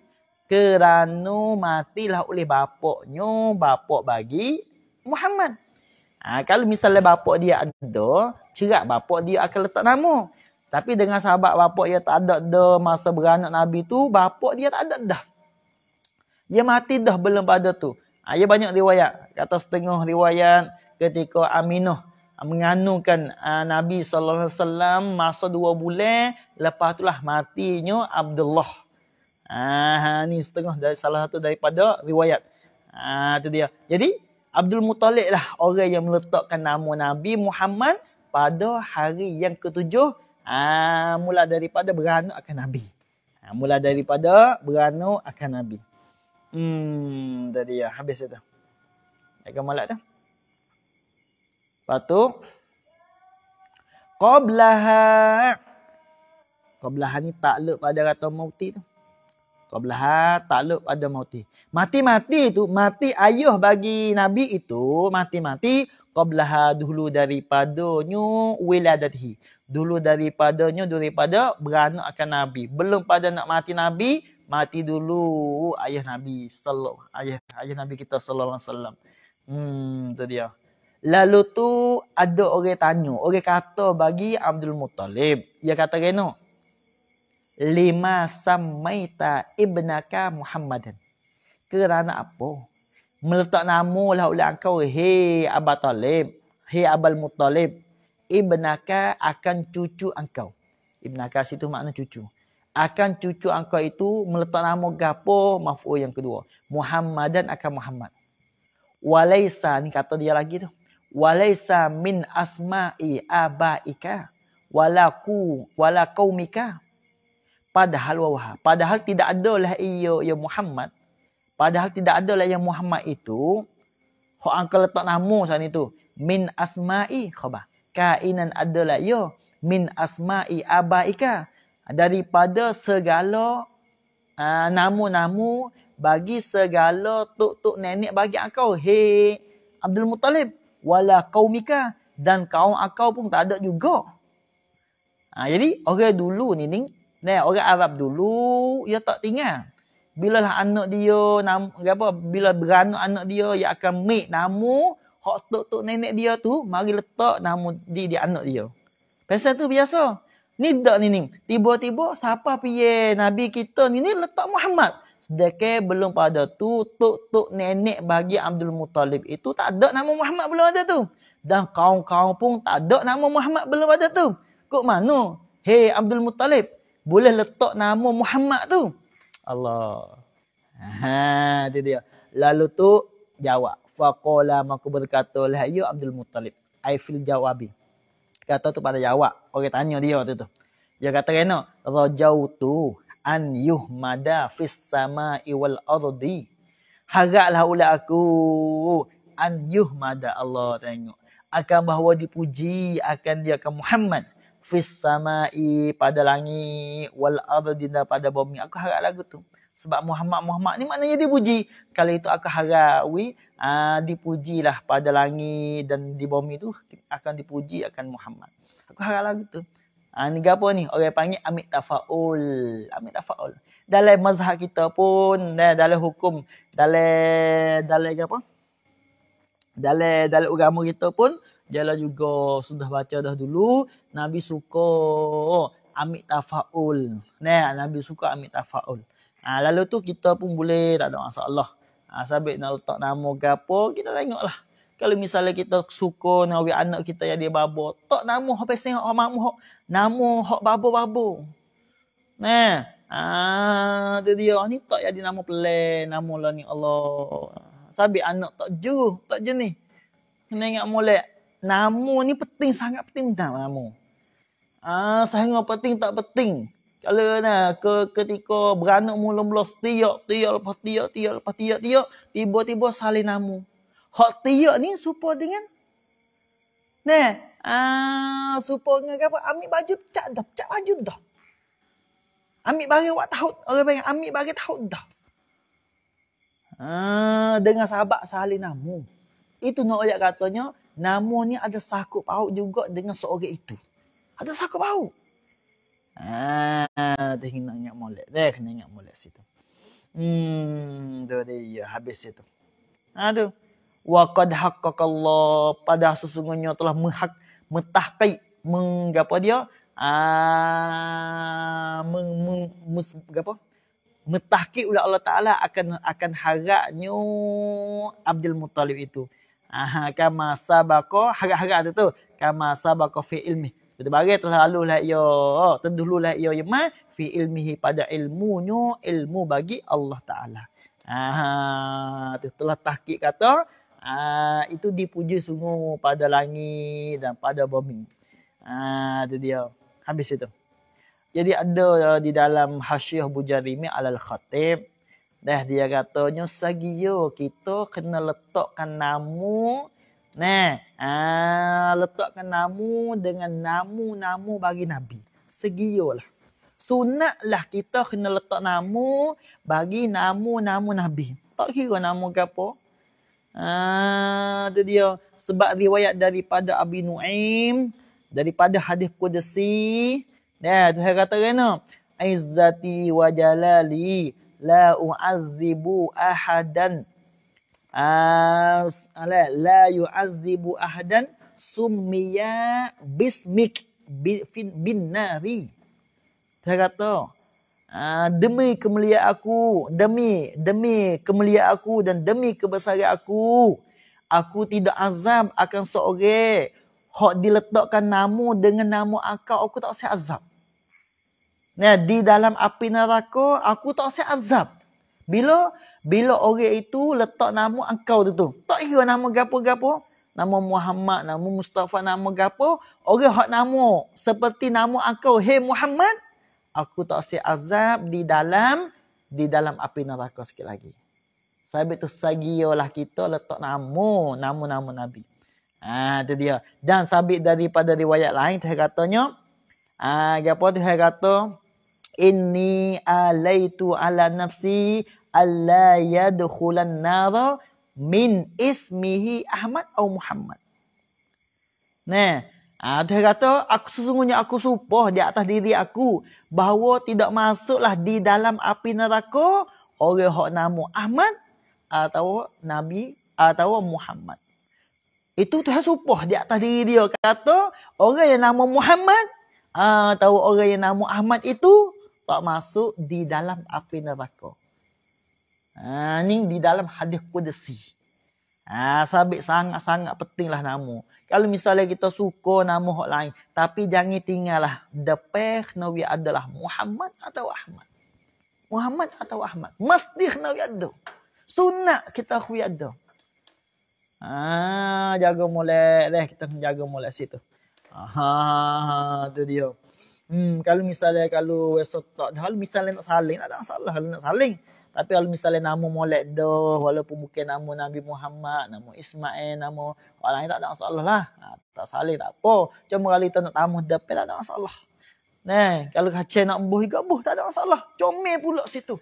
Kerana matilah oleh bapaknya, bapak bagi Muhammad. Ha, kalau misalnya bapak dia ada, cerak bapak dia akan letak nama. Tapi dengan sahabat bapak dia tak ada dah masa beranak Nabi tu, bapak dia tak ada dah. Dia mati dah belum pada tu. Ha, dia banyak riwayat. Kata setengah riwayat ketika Aminah menganukan uh, Nabi sallallahu alaihi wasallam masa dua bulan lepas itulah matinya Abdullah. Ah uh, ni setengah dari salah satu daripada riwayat. Ah uh, tu dia. Jadi Abdul Muttalib lah orang yang meletakkan nama Nabi Muhammad pada hari yang ketujuh ah uh, mula daripada beranak akan Nabi. Uh, mula daripada beranak akan Nabi. Hmm tadi ya habis itu. Agak Malak dah. Lepas tu. Qoblaha. Qoblaha ni tak takluk pada kata mauti tu. Qoblaha takluk pada mauti. Mati-mati tu. Mati ayuh bagi Nabi itu. Mati-mati. Qoblaha dulu daripada nyu wiladatihi. Dulu daripada nyu daripada beranak akan Nabi. Belum pada nak mati Nabi. Mati dulu ayah Nabi sallallahu ayah ayah Nabi kita sallallahu Hmm tu dia. Lalu tu ada orang tanya, orang kata bagi Abdul Muttalib, dia kata kena lima samaita ibnaka Muhammadan. Kerana apa? Meletak nama lah oleh engkau, hei Abah Talib, hei Abul Muttalib, ibnaka akan cucu engkau. Ibnaka situ makna cucu. Akan cucu engkau itu meletak nama gapo maf'ul yang kedua. Muhammadan akan Muhammad. Walaisa ni kata dia lagi tu walaisa min asma'i abaika walaku wala qaumika padahal wah padahal tidak ada lah ia ya Muhammad padahal tidak ada lah yang Muhammad itu ho angka letak nama sana itu min asma'i khaba kainan adalah ya min asma'i abaika daripada segala uh, nama-nama bagi segala tok-tok nenek bagi engkau hei Abdul Muttalib wala kaumika dan kaum akau pun tak ada juga. Ha, jadi orang dulu ni ni, ni orang Arab dulu dia tak tinggal. Bila lah anak dia nam, apa bila beranak anak dia dia akan make namu, hak tok tok nenek dia tu mari letak namu di di anak dia. Pasal tu biasa. Ni dak ni ni. Tiba-tiba siapa piye nabi kita ni ni letak Muhammad. Sedekai belum pada tu, tuk-tuk nenek bagi Abdul Muttalib itu tak ada nama Muhammad belum ada tu. Dan kaum-kaum pun tak ada nama Muhammad belum ada tu. Kok mana? Hei Abdul Muttalib, boleh letak nama Muhammad tu? Allah. Ha, itu dia. Lalu tu jawab. Faqala maku berkata oleh ayu ya Abdul Muttalib. I feel jawabi. Kata tu pada jawab. Orang tanya dia tu tu. Dia kata kena. Rajau tu an yuhmada fis sama'i wal ardi. Haraplah oleh aku an yuhmada Allah tengok. Akan bahawa dipuji akan dia ke Muhammad fis sama'i pada langit wal ardi pada bumi. Aku harap lagu tu. Sebab Muhammad Muhammad ni maknanya dipuji. Kali itu aku harap aa, ah, dipujilah pada langit dan di bumi tu akan dipuji akan Muhammad. Aku harap lagu tu. Ah ni gapo ni? Orang panggil amik tafaul. amik tafaul. Dalam mazhab kita pun eh, dalam hukum dalam dalam apa? Dalam dalam agama kita pun jala juga sudah baca dah dulu Nabi suka amik tafaul. Nah, Nabi suka amik tafaul. Ah lalu tu kita pun boleh tak ada masalah. Ah sabit nak letak nama gapo kita tengoklah. Kalau misalnya kita suka nak anak kita yang dia babo, tak nama habis tengok mak Nama hok babo-babo. Nah, ah tu dia ni tak jadi nama pelan, nama lah ni Allah. Sabi anak tak ju, tak ju ni. Kena ingat mulai. Nama ni penting sangat penting dah nama. Ha, ah sangat penting tak penting. Kalau nah, ke, ketika beranak mula-mula setiap, tiap lepas tiap, tiap lepas tiap, tiap, tiba-tiba salin nama. Hak tiap ni supaya dengan. Nah, Ah, super ngah kan apa? Ambil baju pecah dah, pecah baju dah. Ambil bagi awak tahu, orang bagi ambil bagi tahu dah. Ah, dengan sahabat salin namu. Itu nak ayat katanya, namu ni ada sakut pau juga dengan seorang itu. Ada sakut pau. Ah, dah kena nyak molek. Dah kena nyak molek situ. Hmm, tu dia ya, habis situ. Aduh. Wa qad haqqaqa Allah pada sesungguhnya telah menghak mentahqiq menggapa dia a ah, meng, meng, meng apa mentahqiq oleh Allah Taala akan akan haraknya Abdul Muttalib itu aha kama sabaqa harak-harak tu tu kama sabaqa fi ilmi betul bagai terlalu lah ya terdulu lah ya ma fi ilmihi pada ilmunya ilmu bagi Allah Taala aha tu telah tahqiq kata Ah, itu dipuji sungguh pada langit dan pada bumi. Ah itu dia. Habis itu. Jadi ada uh, di dalam Hasyiah Bujarimi Alal Khatib dah dia katanya sagio kita kena letakkan namu nah ah letakkan namu dengan namu-namu bagi nabi. Segiolah. Sunatlah kita kena letak namu bagi namu-namu nabi. Tak kira nama ke apa. Ha, itu dia sebab riwayat daripada Abi Nuaim daripada hadis Qudsi dah saya kata kena izzati wa jalali la uazibu ahadan ha, ala la yuazibu ahadan summiya bismik bin nari saya kata Ah, demi kemuliaan aku, demi demi kemuliaan aku dan demi kebesaran aku, aku tidak azab akan seorang hok diletakkan nama dengan nama akau aku tak usah azab. Nah, di dalam api neraka aku tak usah azab. Bila bila orang itu letak nama engkau tu tu. Tak kira nama gapo-gapo, nama Muhammad, nama Mustafa, nama gapo, orang hak nama seperti nama engkau, hey Muhammad, aku tak si azab di dalam di dalam api neraka sikit lagi. Sebab itu sagiolah kita letak nama, nama-nama Nabi. Ah ha, itu dia. Dan sabit daripada riwayat lain, Dia katanya, ah ha, apa tu saya kata, Inni alaitu ala nafsi alla yadkhulan nara min ismihi Ahmad atau Muhammad. Nah, Ha, dia kata, aku sesungguhnya aku supoh di atas diri aku. Bahawa tidak masuklah di dalam api neraka. oleh yang nama Ahmad. Atau Nabi. Atau Muhammad. Itu Tuhan supoh di atas diri dia. Kata, orang yang nama Muhammad. Atau orang yang nama Ahmad itu. Tak masuk di dalam api neraka. Ha, ini di dalam hadis kudusi. Ha, sabit sangat-sangat pentinglah namu. Nama. Kalau misalnya kita suka nama orang lain. Tapi jangan tinggallah. The path Nabi adalah Muhammad atau Ahmad. Muhammad atau Ahmad. Mesti Nabi ada. Sunnah kita kuih ada. Ha, jaga mulai. Deh, kita jaga mulai situ. Aha, tu dia. Hmm, kalau misalnya kalau esok kalau misalnya nak saling, tak ada masalah. Kalau nak saling, tapi kalau misalnya nama Maulid dah, walaupun bukan nama Nabi Muhammad, nama Ismail, nama orang lain tak ada masalah lah. Ha, tak saling tak apa. Cuma kalau kita nak tamu depan tak ada masalah. Nah, kalau kaca nak buh juga buh tak ada masalah. Comel pula situ.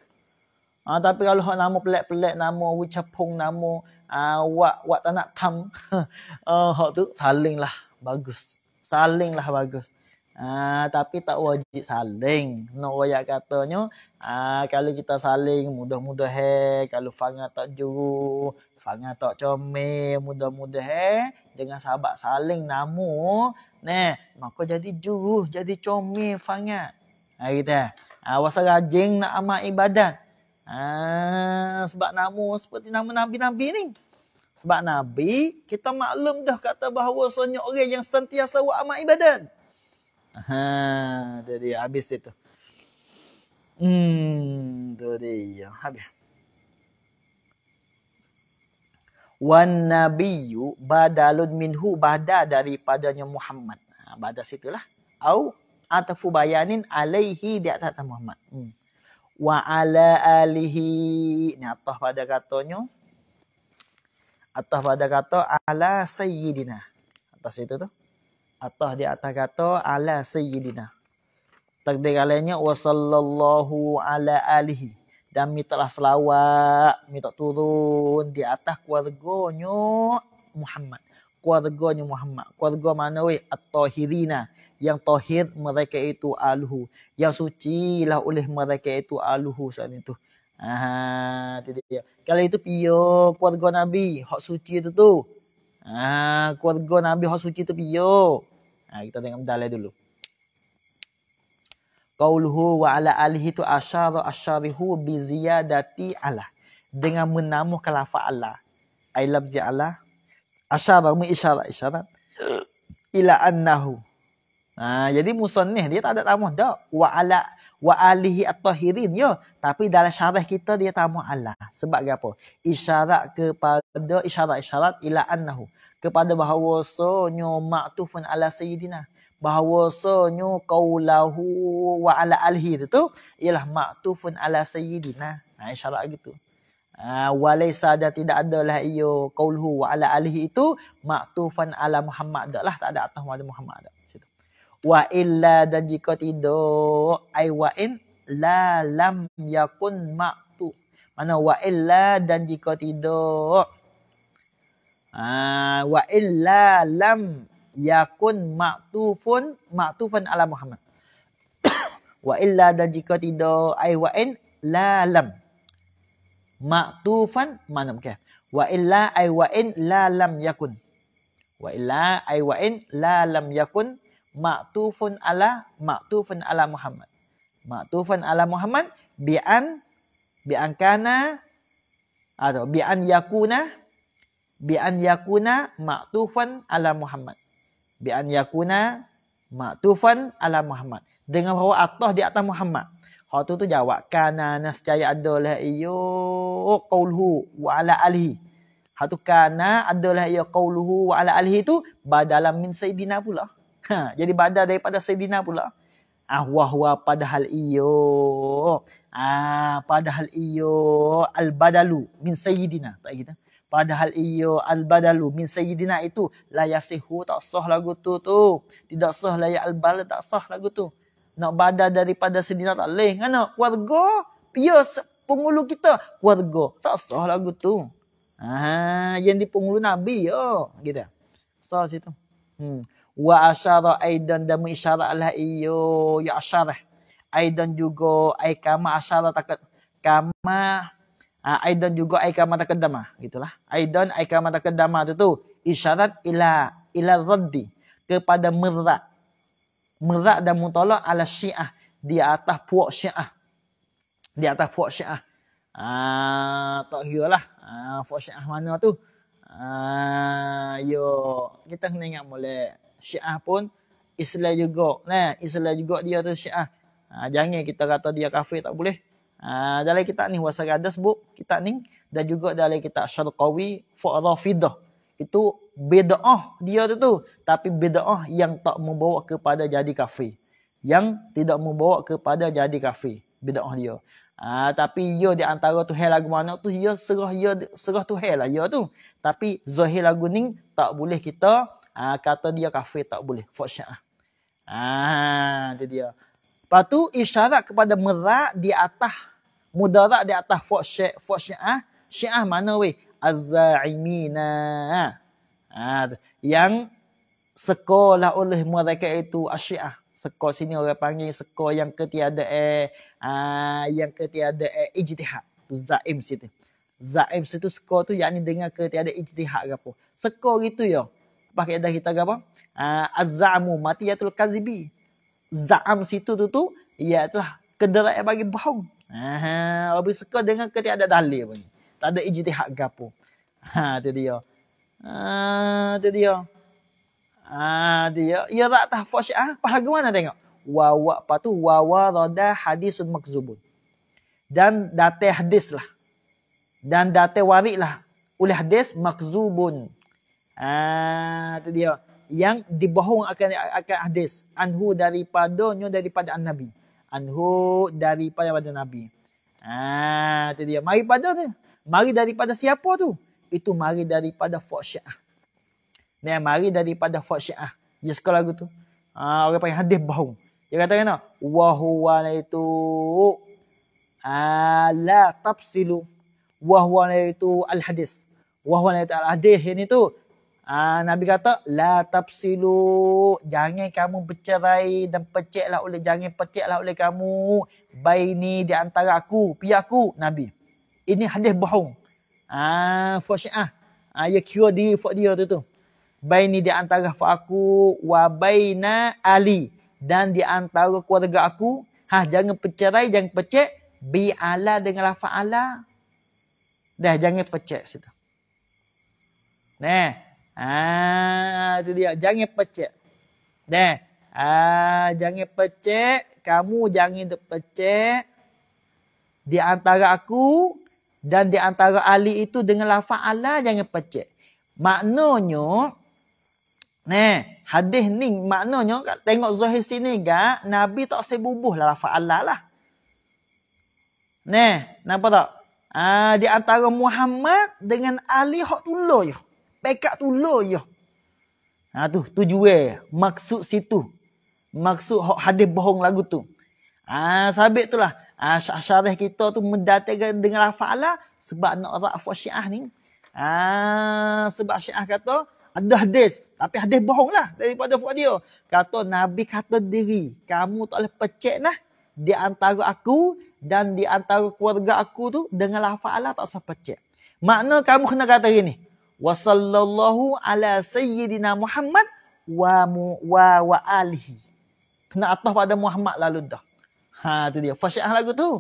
Ha, tapi kalau hak nama pelik-pelik, nama ucapung, nama awak ha, uh, wak tak nak tam. uh, ha, hak tu saling lah bagus. Saling lah bagus. Ah, tapi tak wajib saling. Nak wayak katanya, ha, ah, kalau kita saling mudah-mudah he, kalau fanga tak juru, fanga tak comel, mudah-mudah he, dengan sahabat saling namu, ne, maka jadi juru, jadi comel fanga. Ha kita. Eh. Ha, ah, wasa rajin nak amal ibadat. Ah, sebab namu seperti nama nabi-nabi ni. Sebab Nabi, kita maklum dah kata bahawa sonyok orang yang sentiasa buat amal ibadat. Ha, tu dia habis itu. Hmm, tu dia habis. Wan nabiyyu badalun minhu bada daripadanya Muhammad. Ha, bada situlah. Au atafu bayanin alaihi di atas Muhammad. Hmm. Wa ala alihi. Ni atas pada katanya. Atas pada kata ala sayyidina. Atas itu tu atas di atas kata ala sayyidina takdir kalanya wa sallallahu ala alihi dan mi telah selawat mi turun di atas keluarganya Muhammad keluarganya Muhammad keluarga mana we at-tahirina yang tahir mereka itu aluhu yang suci lah oleh mereka itu aluhu saat itu ah titik dia kalau itu piyo keluarga nabi hak suci itu tu ah keluarga nabi hak suci itu piyo. Ha, kita tengok dalil dulu. Qauluhu wa ala alihi tu asyara asyarihu bi ziyadati ala. Dengan menamuh kalafa Allah. I love zi ala. Asyara, umi isyara, isyara. Ila annahu. Ha, jadi musonih dia tak ada tamuh dah. Wa ala wa alihi at-tahirin ya tapi dalam syarah kita dia tamu Allah sebab apa isyarat kepada isyarat isyarat ila annahu kepada bahawasanya maktufun ala sayyidina bahawasanya qaulahu wa ala alhi itu tu ialah maktufun ala sayyidina nah ha, isyarat gitu ha, walaysa ada tidak adalah ia qaulhu wa ala alhi itu maktufan ala muhammad dahlah tak ada atas wali muhammad dah situ wa illa dan jika tidak ai wa in la lam yakun maktu mana wa illa dan jika tidak Ha, wa illa lam yakun maktufun maktufan ala Muhammad. wa illa dan jika tidak ai wa in la lam. Maktufan mana okay. Wa illa ai wa in la lam yakun. Wa illa ai wa in la lam yakun maktufun ala maktufan ala Muhammad. Maktufan ala Muhammad bi an bi an kana atau bi an yakuna bi an yakuna ma'tufan ala Muhammad. Bi an yakuna ma'tufan ala Muhammad. Dengan bahawa atas di atas Muhammad. Hal tu tu jawab kana nascaya adalah iyo qauluhu wa ala alihi. Hal tu kana adalah iyo qauluhu wa ala alihi tu badal min sayidina pula. Ha, jadi badal daripada sayidina pula. Ah wa huwa padahal iyo. Ah padahal iyo al badalu min sayidina. Tak kita. Gitu? Padahal iyo al-badalu min sayyidina itu. La yasihu tak sah lagu tu tu. Tidak sah la ya al-bala tak sah lagu tu. Nak badal daripada sedina tak leh. Kan warga Keluarga. pengulu kita. warga Tak sah lagu tu. Ah, yang di pengulu Nabi ya. Gitu. Sah situ. Hmm. Wa asyara aidan dan isyarat alah iyo. Ya asyarah. Aidan juga. Aikama asyara takat. Kama aidan ah, juga aikamata kedama ah. gitulah aidan aikamata kedama ah, itu tu isyarat ila ila raddi kepada merak merak dan mutalaq ala syiah di atas puak syiah di atas puak syiah ah tak hiralah ah puak syiah mana tu ah yo kita kena ingat boleh syiah pun Islam juga. Nah, Islam juga dia tu Syiah. Ha, jangan kita kata dia kafir tak boleh. Ah, dalam kitab ni wasa ada sebut kitab ni dan juga dalam kitab syarqawi fa'rafidah itu bid'ah dia tu, tu tapi bid'ah yang tak membawa kepada jadi kafir yang tidak membawa kepada jadi kafir bid'ah dia ha, tapi dia di antara tu hal lagu mana tu dia serah dia serah tu hal lah ia tu tapi zahir lagu ni tak boleh kita ha, kata dia kafir tak boleh for sure ah ha, dia Lepas tu isyarat kepada merak di atas mudarat di atas fuad syiah fuad syiah syiah mana weh azzaimina ha yang sekolah oleh mereka itu asyiah ah, Sekolah sini orang panggil sekolah yang ketiada eh uh, yang ketiada eh ijtihad tu zaim situ zaim situ sekolah tu yakni dengar ketiada ijtihad gapo Sekolah gitu yo pakai dah kita gapo uh, azzamu matiyatul kazibi zaam situ tu tu ialah kedera yang bagi bohong Ha, orang suka dengan ke tiada dalil pun. Tak ada ijtihad gapo. Ha, tu dia. Ha, tu dia. Ha, dia. Ya tak tahu for syah. Pasal gimana tengok? Wawak patu wawa roda hadisun makzubun. Dan date hadis lah. Dan date warik lah. Oleh hadis makzubun. Ha, tu dia. Yang dibohong akan akan hadis. Anhu daripada nyo daripada an-Nabi anhu daripada pada nabi. Ah, itu dia. Mari pada tu. Mari daripada siapa tu? Itu mari daripada fushah. Dia mari daripada fushah. Dia sekali lagu tu. Ah, orang panggil hadis bau. Dia kata kena wa huwa laitu ala ha, tafsilu wa huwa laitu al hadis. Wa huwa laitu al hadis ini tu Ah Nabi kata la tafsilu jangan kamu bercerai dan peceklah oleh jangan peceklah oleh kamu baini di antara aku pi aku Nabi. Ini hadis bohong. Ha, ah fasyah. Ha, ah ya kira di fak dia tu tu. Baini di antara fak aku wa baina ali dan di antara keluarga aku ha jangan bercerai jangan pecek bi ala dengan lafa ala. Dah jangan pecek situ. Nah, Ah, tu dia. Jangan pecek. Dah. Ah, jangan pecek. Kamu jangan pecek. Di antara aku dan di antara Ali itu dengan lafaz Allah jangan pecek. Maknanya Nah, hadis ni maknanya kat tengok zahir sini gak nabi tak sebubuh lah lafaz Allah lah. Nah, nampak tak? Ah di antara Muhammad dengan Ali hak dulu pekak tu lo ya. Ha tu tujuan maksud situ. Maksud hak hadis bohong lagu tu. Ah ha, sabit itulah. Ah ha, syarah kita tu mendatangkan dengan lafala sebab nak rafa syiah ni. Ah ha, sebab syiah kata ada hadis tapi hadis bohong lah daripada fuad dia. Kata Nabi kata diri kamu tak boleh pecek nah. di antara aku dan di antara keluarga aku tu dengan lafala tak sepecek. Makna kamu kena kata gini wa sallallahu ala sayyidina Muhammad wa mu, wa wa alihi. Kena atas pada Muhammad lalu dah. Ha tu dia. Fasyah lagu tu.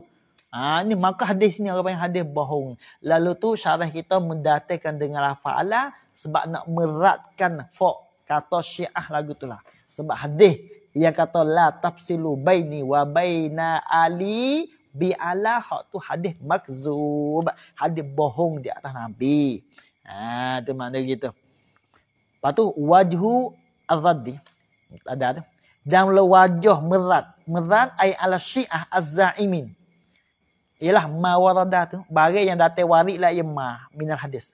Ha ni maka hadis ni orang panggil hadis bohong. Lalu tu syarah kita mendatangkan dengan rafa'ala sebab nak meratkan fa kata syiah lagu tu lah. Sebab hadis yang kata la tafsilu baini wa baina ali bi ala hak tu hadis makzub. Hadis bohong di atas Nabi. Ha, tu makna gitu. Lepas tu wajhu azadi. Ada tu. Dan wajah merat. Merat ay ala syiah azza'imin. Ialah mawarada tu. Barang yang datang warik lah ia ma. Minal hadis.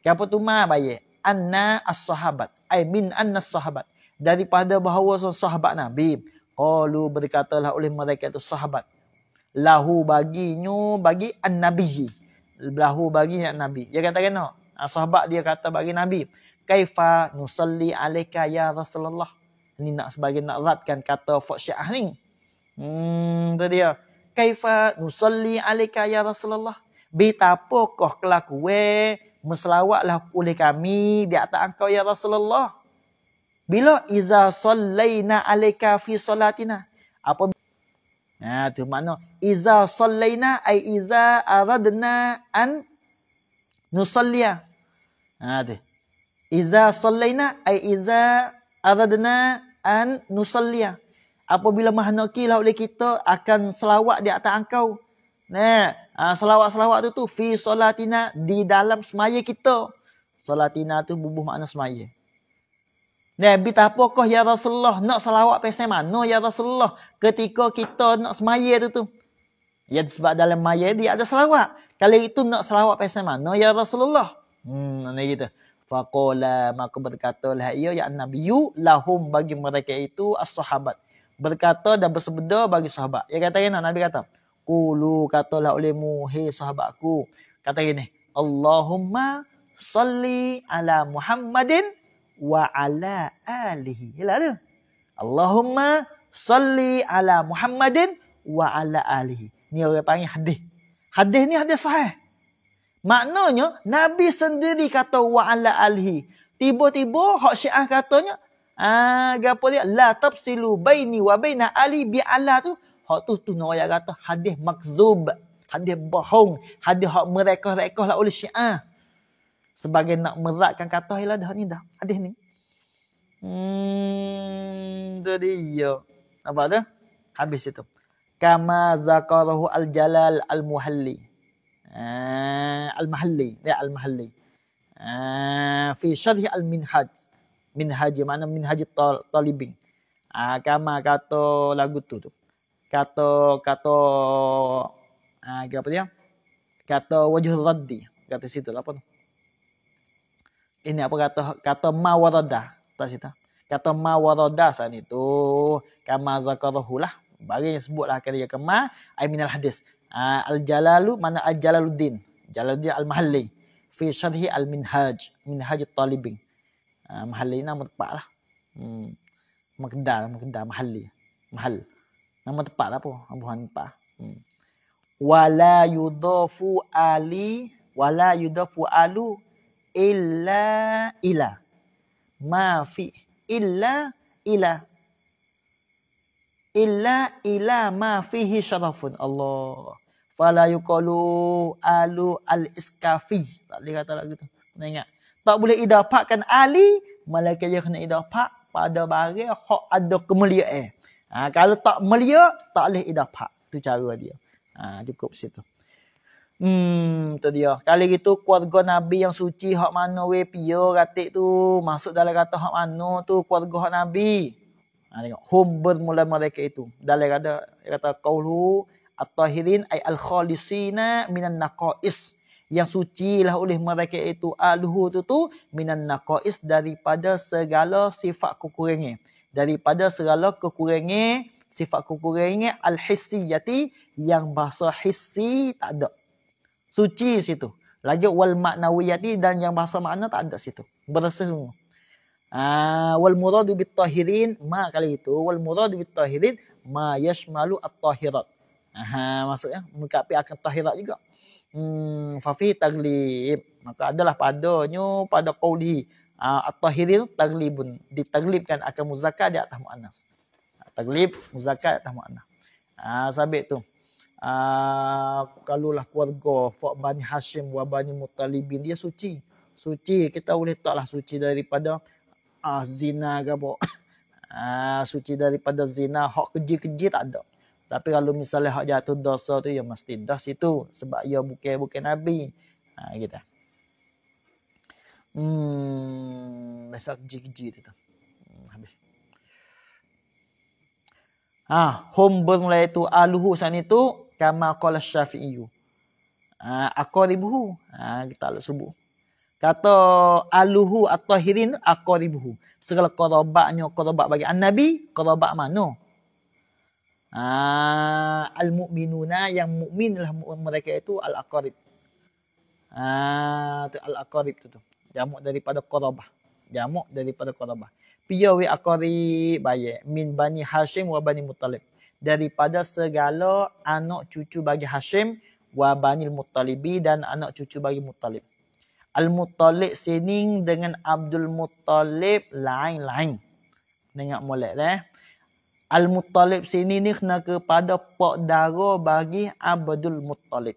Kenapa tu ma bayi? Anna as-sahabat. Ay min anna as-sahabat. Daripada bahawa sahabat Nabi. Kalau berkatalah oleh mereka itu sahabat. Lahu baginya bagi an-nabi. Lahu baginya an-nabi. Dia kata kena. Ah, sahabat dia kata bagi Nabi, "Kaifa nusalli alayka ya Rasulullah?" Ini nak sebagai nak eratkan kata Fat Syiah ni. Hmm, tu dia. "Kaifa nusalli alayka ya Rasulullah?" Betapakah kelakuan Meselawatlah oleh kami di atas engkau ya Rasulullah. Bila iza sallaina alayka fi Solatina. Apa? Ha tu mana? iza sallaina ai iza aradna an nusalliya Ha, ada. Iza solaina ai iza aradna an nusallia. Apabila mahnaki lah oleh kita akan selawat di atas engkau. Nah, ha, selawat-selawat tu tu fi solatina di dalam semaya kita. Solatina tu bubuh makna semaya. Nabi tak apa ya Rasulullah nak selawat pesan mana ya Rasulullah ketika kita nak semaya tu tu. Ya sebab dalam maya dia ada selawat. Kali itu nak selawat pesan mana ya Rasulullah. Hmm, ni kita. Faqala maka berkatalah ia ya Nabi yu lahum bagi mereka itu as-sahabat. Berkata dan bersebeda bagi sahabat. Ya kata kena Nabi kata. Kulu katalah olehmu hei sahabatku. Kata gini. Allahumma salli ala Muhammadin wa ala alihi. Yalah ada. Allahumma salli ala Muhammadin wa ala alihi. Ni orang panggil hadis. Hadis ni hadis sahih. Maknanya Nabi sendiri kata wa'ala alhi. Tiba-tiba hak Syiah katanya ah gapo dia la tafsilu baini wa baina ali bi ala tu. Hak tu tu nak orang kata hadis makzub, hadis bohong, hadis hak mereka-reka lah oleh Syiah. Sebagai nak meratkan kata hilah dah ni dah hadis ni. Hmm, tu dia. Apa dah? Habis itu. Kama zakarahu al-jalal al-muhalli al-mahali, al المحلي لا fi في al-minhaj, minhaj, mana منهج الطالبين ah kama kata lagu tu tu kata kata ah apa dia kata wajh raddi kata situ apa tu ini apa kata kata ma warada tak cerita kata ma warada san itu kama zakarahulah bagi yang sebutlah kali yang kema ai hadis uh, Al-Jalalu mana Al-Jalaluddin. Jalaluddin Al-Mahalli. Fi syarhi Al-Minhaj. Minhaj Talibin. Uh, ah, mahalli nama tepat lah. Hmm. Mekedar, Mekedar, Mahalli. Mahal. Nama tepat lah pun. Abu Hanifah. Hmm. Wala yudhafu ali. Wala yudhafu alu. Illa ila. Ma fi. Illa ila. Illa ila ma fihi syarafun. Allah fala yuqalu alu al iskafi tak boleh kata lagu tu kena ingat tak boleh idafakkan ali malaikat dia kena idafak pada barang hak ada kemuliaan ha, kalau tak mulia tak boleh idafak tu cara dia ha, cukup situ Hmm, tu dia. Kali itu keluarga Nabi yang suci hak mana we pia ratik tu masuk dalam kata hak mana tu keluarga hak Nabi. Ha tengok hum bermula mereka itu. Dalam kata kata qaulu At-tahirin ay al-khalisina minan naqais. Yang suci lah oleh mereka itu aluhu tu tu minan naqais daripada segala sifat kekurangan. Daripada segala kekurangan sifat kekurangan al-hissiyati yang bahasa hissi tak ada. Suci situ. Lagi wal maknawiyati dan yang bahasa makna tak ada situ. Bersih semua. Aa, ah, wal muradu bit tahirin ma kali itu wal muradu bit tahirin ma yashmalu at tahirat Ha, maksudnya muka api akan tahirat juga. Hmm, fafi taglib. Maka adalah padanya pada qawli. Uh, ah, At-tahiril taglibun. Ditaglibkan akan muzakar dia atas mu'anas. Taglib, muzakar di atas mu'anas. Ha, ah, sabit tu. Uh, kalulah keluarga Fak Bani Hashim wa Bani Mutalibin dia suci. Suci. Kita boleh taklah suci daripada uh, zina ke apa. Uh, suci daripada zina. Hak keji keji tak ada. Tapi kalau misalnya hak jatuh dosa tu ya mesti dah situ sebab ia ya bukan bukan nabi. Ha kita. Hmm mesak jiji tu. tu. Hmm, habis. Ha, hum bermula itu aluhu san itu kama qala syafi'i. Ha, aqribuhu. Ha, kita lu subuh. Kata aluhu at-tahirin aqribuhu. Segala qarabaknya qarabak bagi an-nabi, qarabak mana? Ah, al-mu'minuna yang mukminlah mereka itu al-aqarib. Ah, tu al-aqarib tu tu. Jamak daripada qarabah. Jamak daripada qarabah. Piyawi aqarib baye min bani Hashim wa bani Muttalib. Daripada segala anak cucu bagi Hashim wa bani Muttalibi dan anak cucu bagi Muttalib. Al-Muttalib sening dengan Abdul Muttalib lain-lain. Nengak molek dah. Eh? Al-Muttalib sini ni kena kepada pak dara bagi Abdul Muttalib.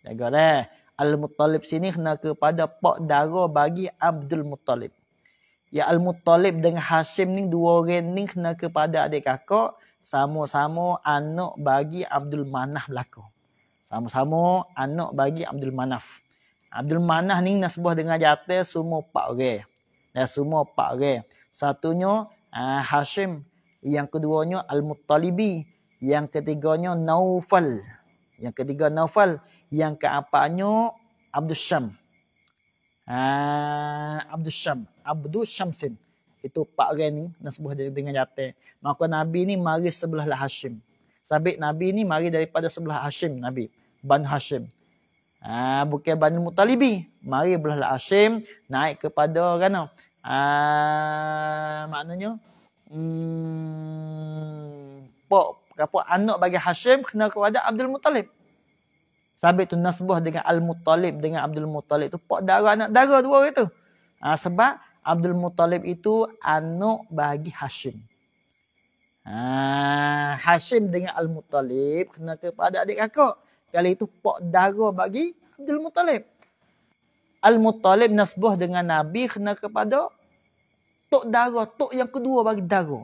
Jaga dah. Eh. Al-Muttalib sini kena kepada pak dara bagi Abdul Muttalib. Ya Al-Muttalib dengan Hashim ni dua orang ni kena kepada adik kakak. Sama-sama anak bagi Abdul Manaf belaka. Sama-sama anak bagi Abdul Manaf. Abdul Manaf ni nak sebuah dengan jatuh semua pak orang. Dan semua pak orang. Satunya ah, Hashim. Yang keduanya Al-Muttalibi. Yang ketiganya Naufal. Yang ketiga Naufal. Yang keempatnya Abdul Syam. Ah, ha, Abdul Syam. Abdul Syamsin. Itu Pak Ren ni. Nasibah dengan jatai. Maka Nabi ni mari sebelah Hashim. Sabit Nabi ni mari daripada sebelah Hashim Nabi. Ban Hashim. Ah, bukan Banu Mutalibi. Mari belah Hashim. Naik kepada kan. Ah, maknanya. Maknanya hmm, pak apa anak bagi Hashim kena kepada Abdul Muttalib. Sabit tu nasbah dengan Al Muttalib dengan Abdul Muttalib tu pak darah anak darah dua orang tu. Ha, sebab Abdul Muttalib itu anak bagi Hashim. Ha, Hashim dengan Al Muttalib kena kepada adik kakak. Kali itu pak darah bagi Abdul Muttalib. Al Muttalib nasbah dengan Nabi kena kepada tok dara, tok yang kedua bagi dara.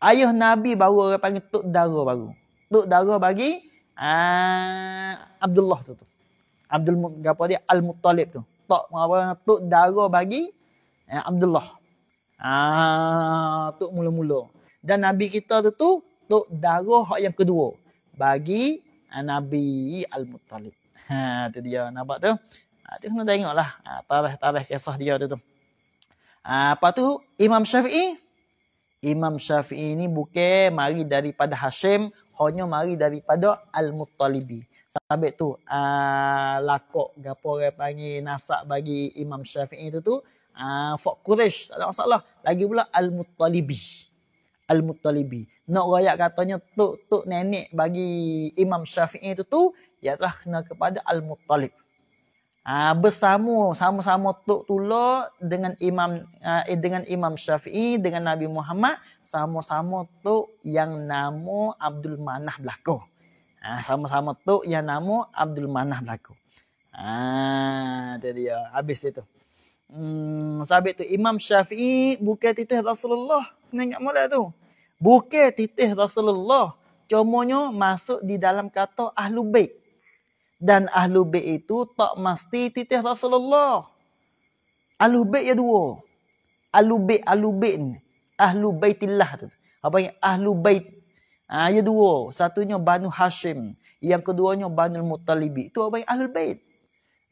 Ayah Nabi baru orang panggil tok dara baru. Tok dara bagi uh, Abdullah tu tu. Abdul apa dia Al-Muttalib tu. Tok apa tok dara bagi uh, Abdullah. Ah uh, tok mula-mula. Dan Nabi kita tu tu tok dara hak yang kedua bagi uh, Nabi Al-Muttalib. Ha tu dia nampak tu. Ha tu kena tengoklah. Ha tarikh-tarikh kisah dia tu tu apa ah, tu Imam Syafi'i? Imam Syafi'i ni bukan mari daripada Hashim, hanya mari daripada Al-Muttalibi. Sabit tu, uh, ah, lakuk gapo orang panggil nasak bagi Imam Syafi'i tu tu, uh, Fok Quraish, tak ada masalah. Lagi pula Al-Muttalibi. Al-Muttalibi. Nak rakyat katanya tuk-tuk nenek bagi Imam Syafi'i tu tu, ialah kena kepada Al-Muttalib. Ah bersama sama-sama tok tulok dengan Imam uh, dengan Imam Syafi'i dengan Nabi Muhammad sama-sama tok yang nama Abdul Manah belako. Ah sama-sama tok yang nama Abdul Manah belako. Ah dia dia habis itu. Hmm sabit tu Imam Syafi'i bukan titih Rasulullah nengak mula tu. Bukan titih Rasulullah comonyo masuk di dalam kata Ahlul Bait dan ahlu bait itu tak mesti titih Rasulullah. Ahlu bait ya dua. Ahlu bait ahlu bait ni. Ahlu baitillah tu. Apa yang ahlu bait? Ha, ya dua. Satunya Banu Hashim. Yang keduanya Banu Muttalibi. Itu apa yang ahlu bait?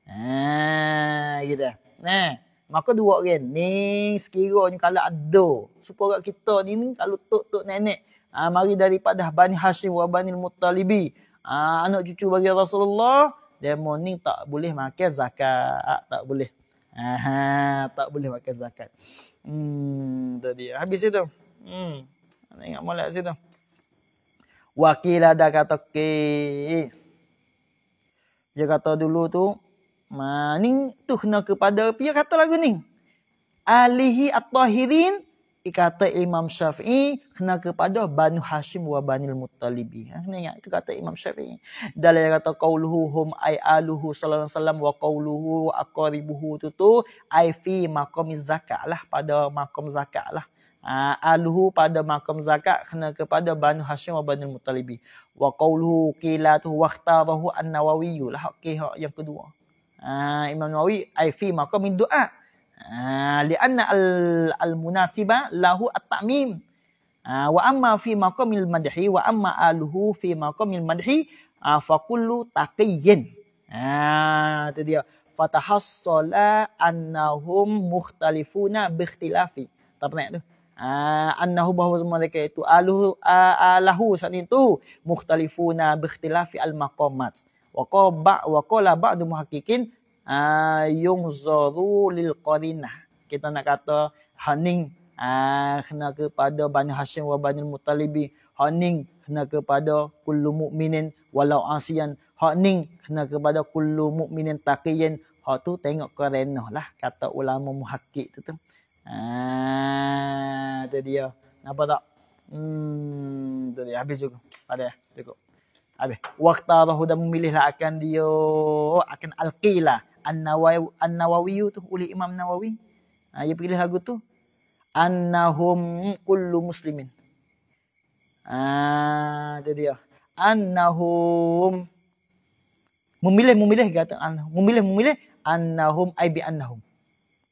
Ha, gitu. Ya nah, maka dua orang ni sekiranya kalau ada. Supaya kita ni, ni kalau tok-tok nenek. Ha, mari daripada Bani Hashim wa Bani Muttalibi uh, anak cucu bagi Rasulullah demo ni tak boleh makan zakat ah, tak boleh Aha, tak boleh makan zakat hmm habis itu hmm anak ingat molek situ wakil ada kata ke dia kata dulu tu maning tu kena kepada dia kata lagu ni alihi at-tahirin kata Imam Syafi'i kena kepada Banu Hashim wa Banil Muttalibi. Ha, kena ingat itu kata Imam Syafi'i. Dalam yang kata qauluhu hum ai aluhu sallallahu alaihi wasallam wa qauluhu aqaribuhu tu tu ai fi maqamiz zakat lah pada maqam zakat lah. Ha, aluhu pada maqam zakat kena kepada Banu Hashim wa Banil Muttalibi. Wa qauluhu qilatu waqtarahu an-Nawawi lah okey yang kedua. Ha, Imam Nawawi ai fi maqamiz du'a. Ah, li'anna al-munasiba lahu at-ta'mim. Ah, wa amma fi maqamil madhi wa amma aluhu fi maqamil madhi ah, faqullu taqiyyin. Itu dia. Fatahassala annahum mukhtalifuna bikhtilafi. Tak pernah tu. Annahum bahawa mereka itu aluhu alahu saat itu muhtalifuna bikhtilafi al-maqamat. Wa qala ba'du muhakkikin uh, ah, yung zoru lil qarinah kita nak kata hening uh, kena kepada Bani Hashim wa Bani Mutalibi hening kena kepada kullu mu'minin walau asian hening kena kepada kullu mu'minin taqiyin hak tu tengok karenah lah kata ulama muhakkik tu tu ah tu dia nampak tak hmm tu dia habis juga ada ya? cukup waktu Allah dan memilihlah akan dia akan alqilah An-Nawawi tu oleh Imam Nawawi. Ha, dia pilih lagu tu. Annahum kullu muslimin. Ah, ha, itu dia. Annahum memilih-memilih kata annahum. memilih-memilih annahum ai bi annahum.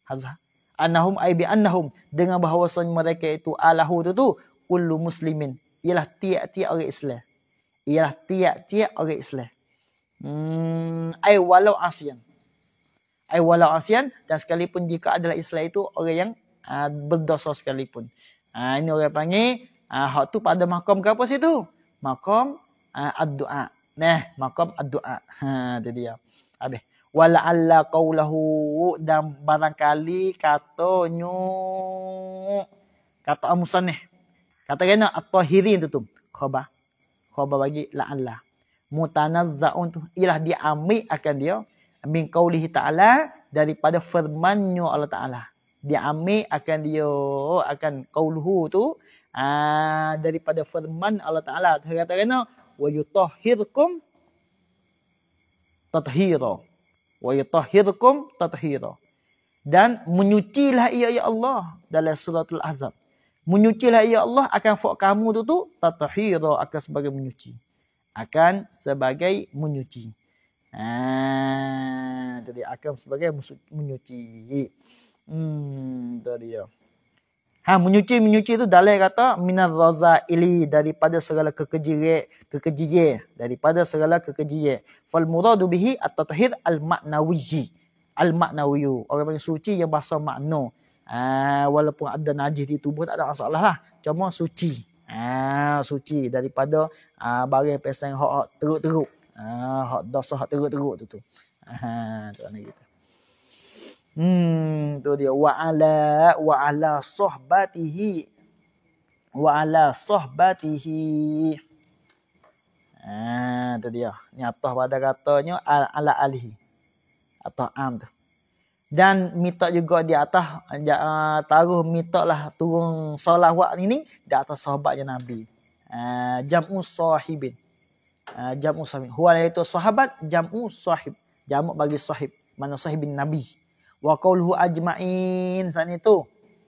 Hazah. Annahum ai bi annahum dengan bahawasanya mereka itu alahu tu tu kullu muslimin. Ialah tiap-tiap orang Islam. Ialah tiap-tiap orang Islam. Hmm, ai walau asyan ay wala asyan dan sekalipun jika adalah islah itu orang yang uh, berdosa sekalipun. Uh, ini orang panggil uh, hak tu pada makam ke apa situ? Makam uh, ad-du'a. Nah, makam ad-du'a. Ha tu dia. Habis. Wala alla qaulahu dan barangkali katonyo kata amusan ni. Kata kena at-tahirin tu tu. Khabar. Khabar bagi la'alla. Mutanazza'un tu. Ialah dia ambil akan dia min qawlihi ta'ala daripada firmannya Allah Ta'ala. Dia ambil akan dia akan qawluhu tu aa, ah, daripada firman Allah Ta'ala. Dia kata kena wa yutahhirkum tathira. Wa yutahhirkum tathira. Dan menyucilah ia ya Allah dalam suratul azab. Menyucilah ia ya Allah akan fok kamu tu tu tathira akan sebagai menyuci. Akan sebagai menyuci. Ha, jadi akam sebagai menyuci. Hmm, tu dia. Ha, menyuci menyuci itu dalil kata minar raza ili daripada segala kekejire kekejire daripada segala kekejire. Fal muradu bihi at-tahir al-ma'nawiyyi. Al-ma'nawiyyu. Orang panggil suci yang bahasa makna. Ha, walaupun ada najis di tubuh tak ada masalah lah. Cuma suci. Ha, suci daripada ha, barang pesan hak-hak teruk-teruk. Ha, ah, hak dosa hak teruk-teruk tu tu. Ha, tu anak kita. Hmm, tu dia wa ala wa ala sahbatihi wa ala sahbatihi. Ha, ah, tu dia. Ni atas pada katanya al ala alihi. Atau am tu. Dan minta juga di atas uh, taruh minta lah turun solawat ni ni di atas sahabatnya Nabi. Uh, jam'u sahibin. Ah, jamu sahib. Huwa itu sahabat jamu sahib. Jamu bagi sahib. Mana sahibin Nabi. Wa qawluhu ajma'in. Sana itu.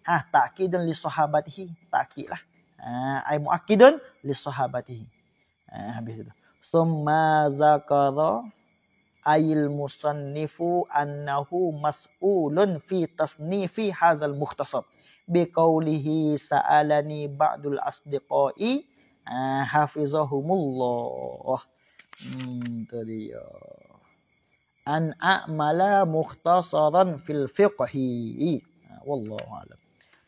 Ha, ta'kidun li sahabatihi. Ta'kid lah. Ha, ah, mu'akidun li sahabatihi. Ha, habis itu. Summa zakadha ayil musannifu annahu mas'ulun fi tasnifi hazal mukhtasab. Biqawlihi sa'alani ba'dul asdiqai. hafizahumullah hmm, itu dia an a'mala mukhtasaran fil fiqhi wallahu alam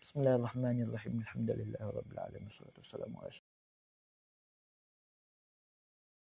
Bismillahirrahmanirrahim. Alhamdulillah rabbil alamin. Wassalatu wassalamu ala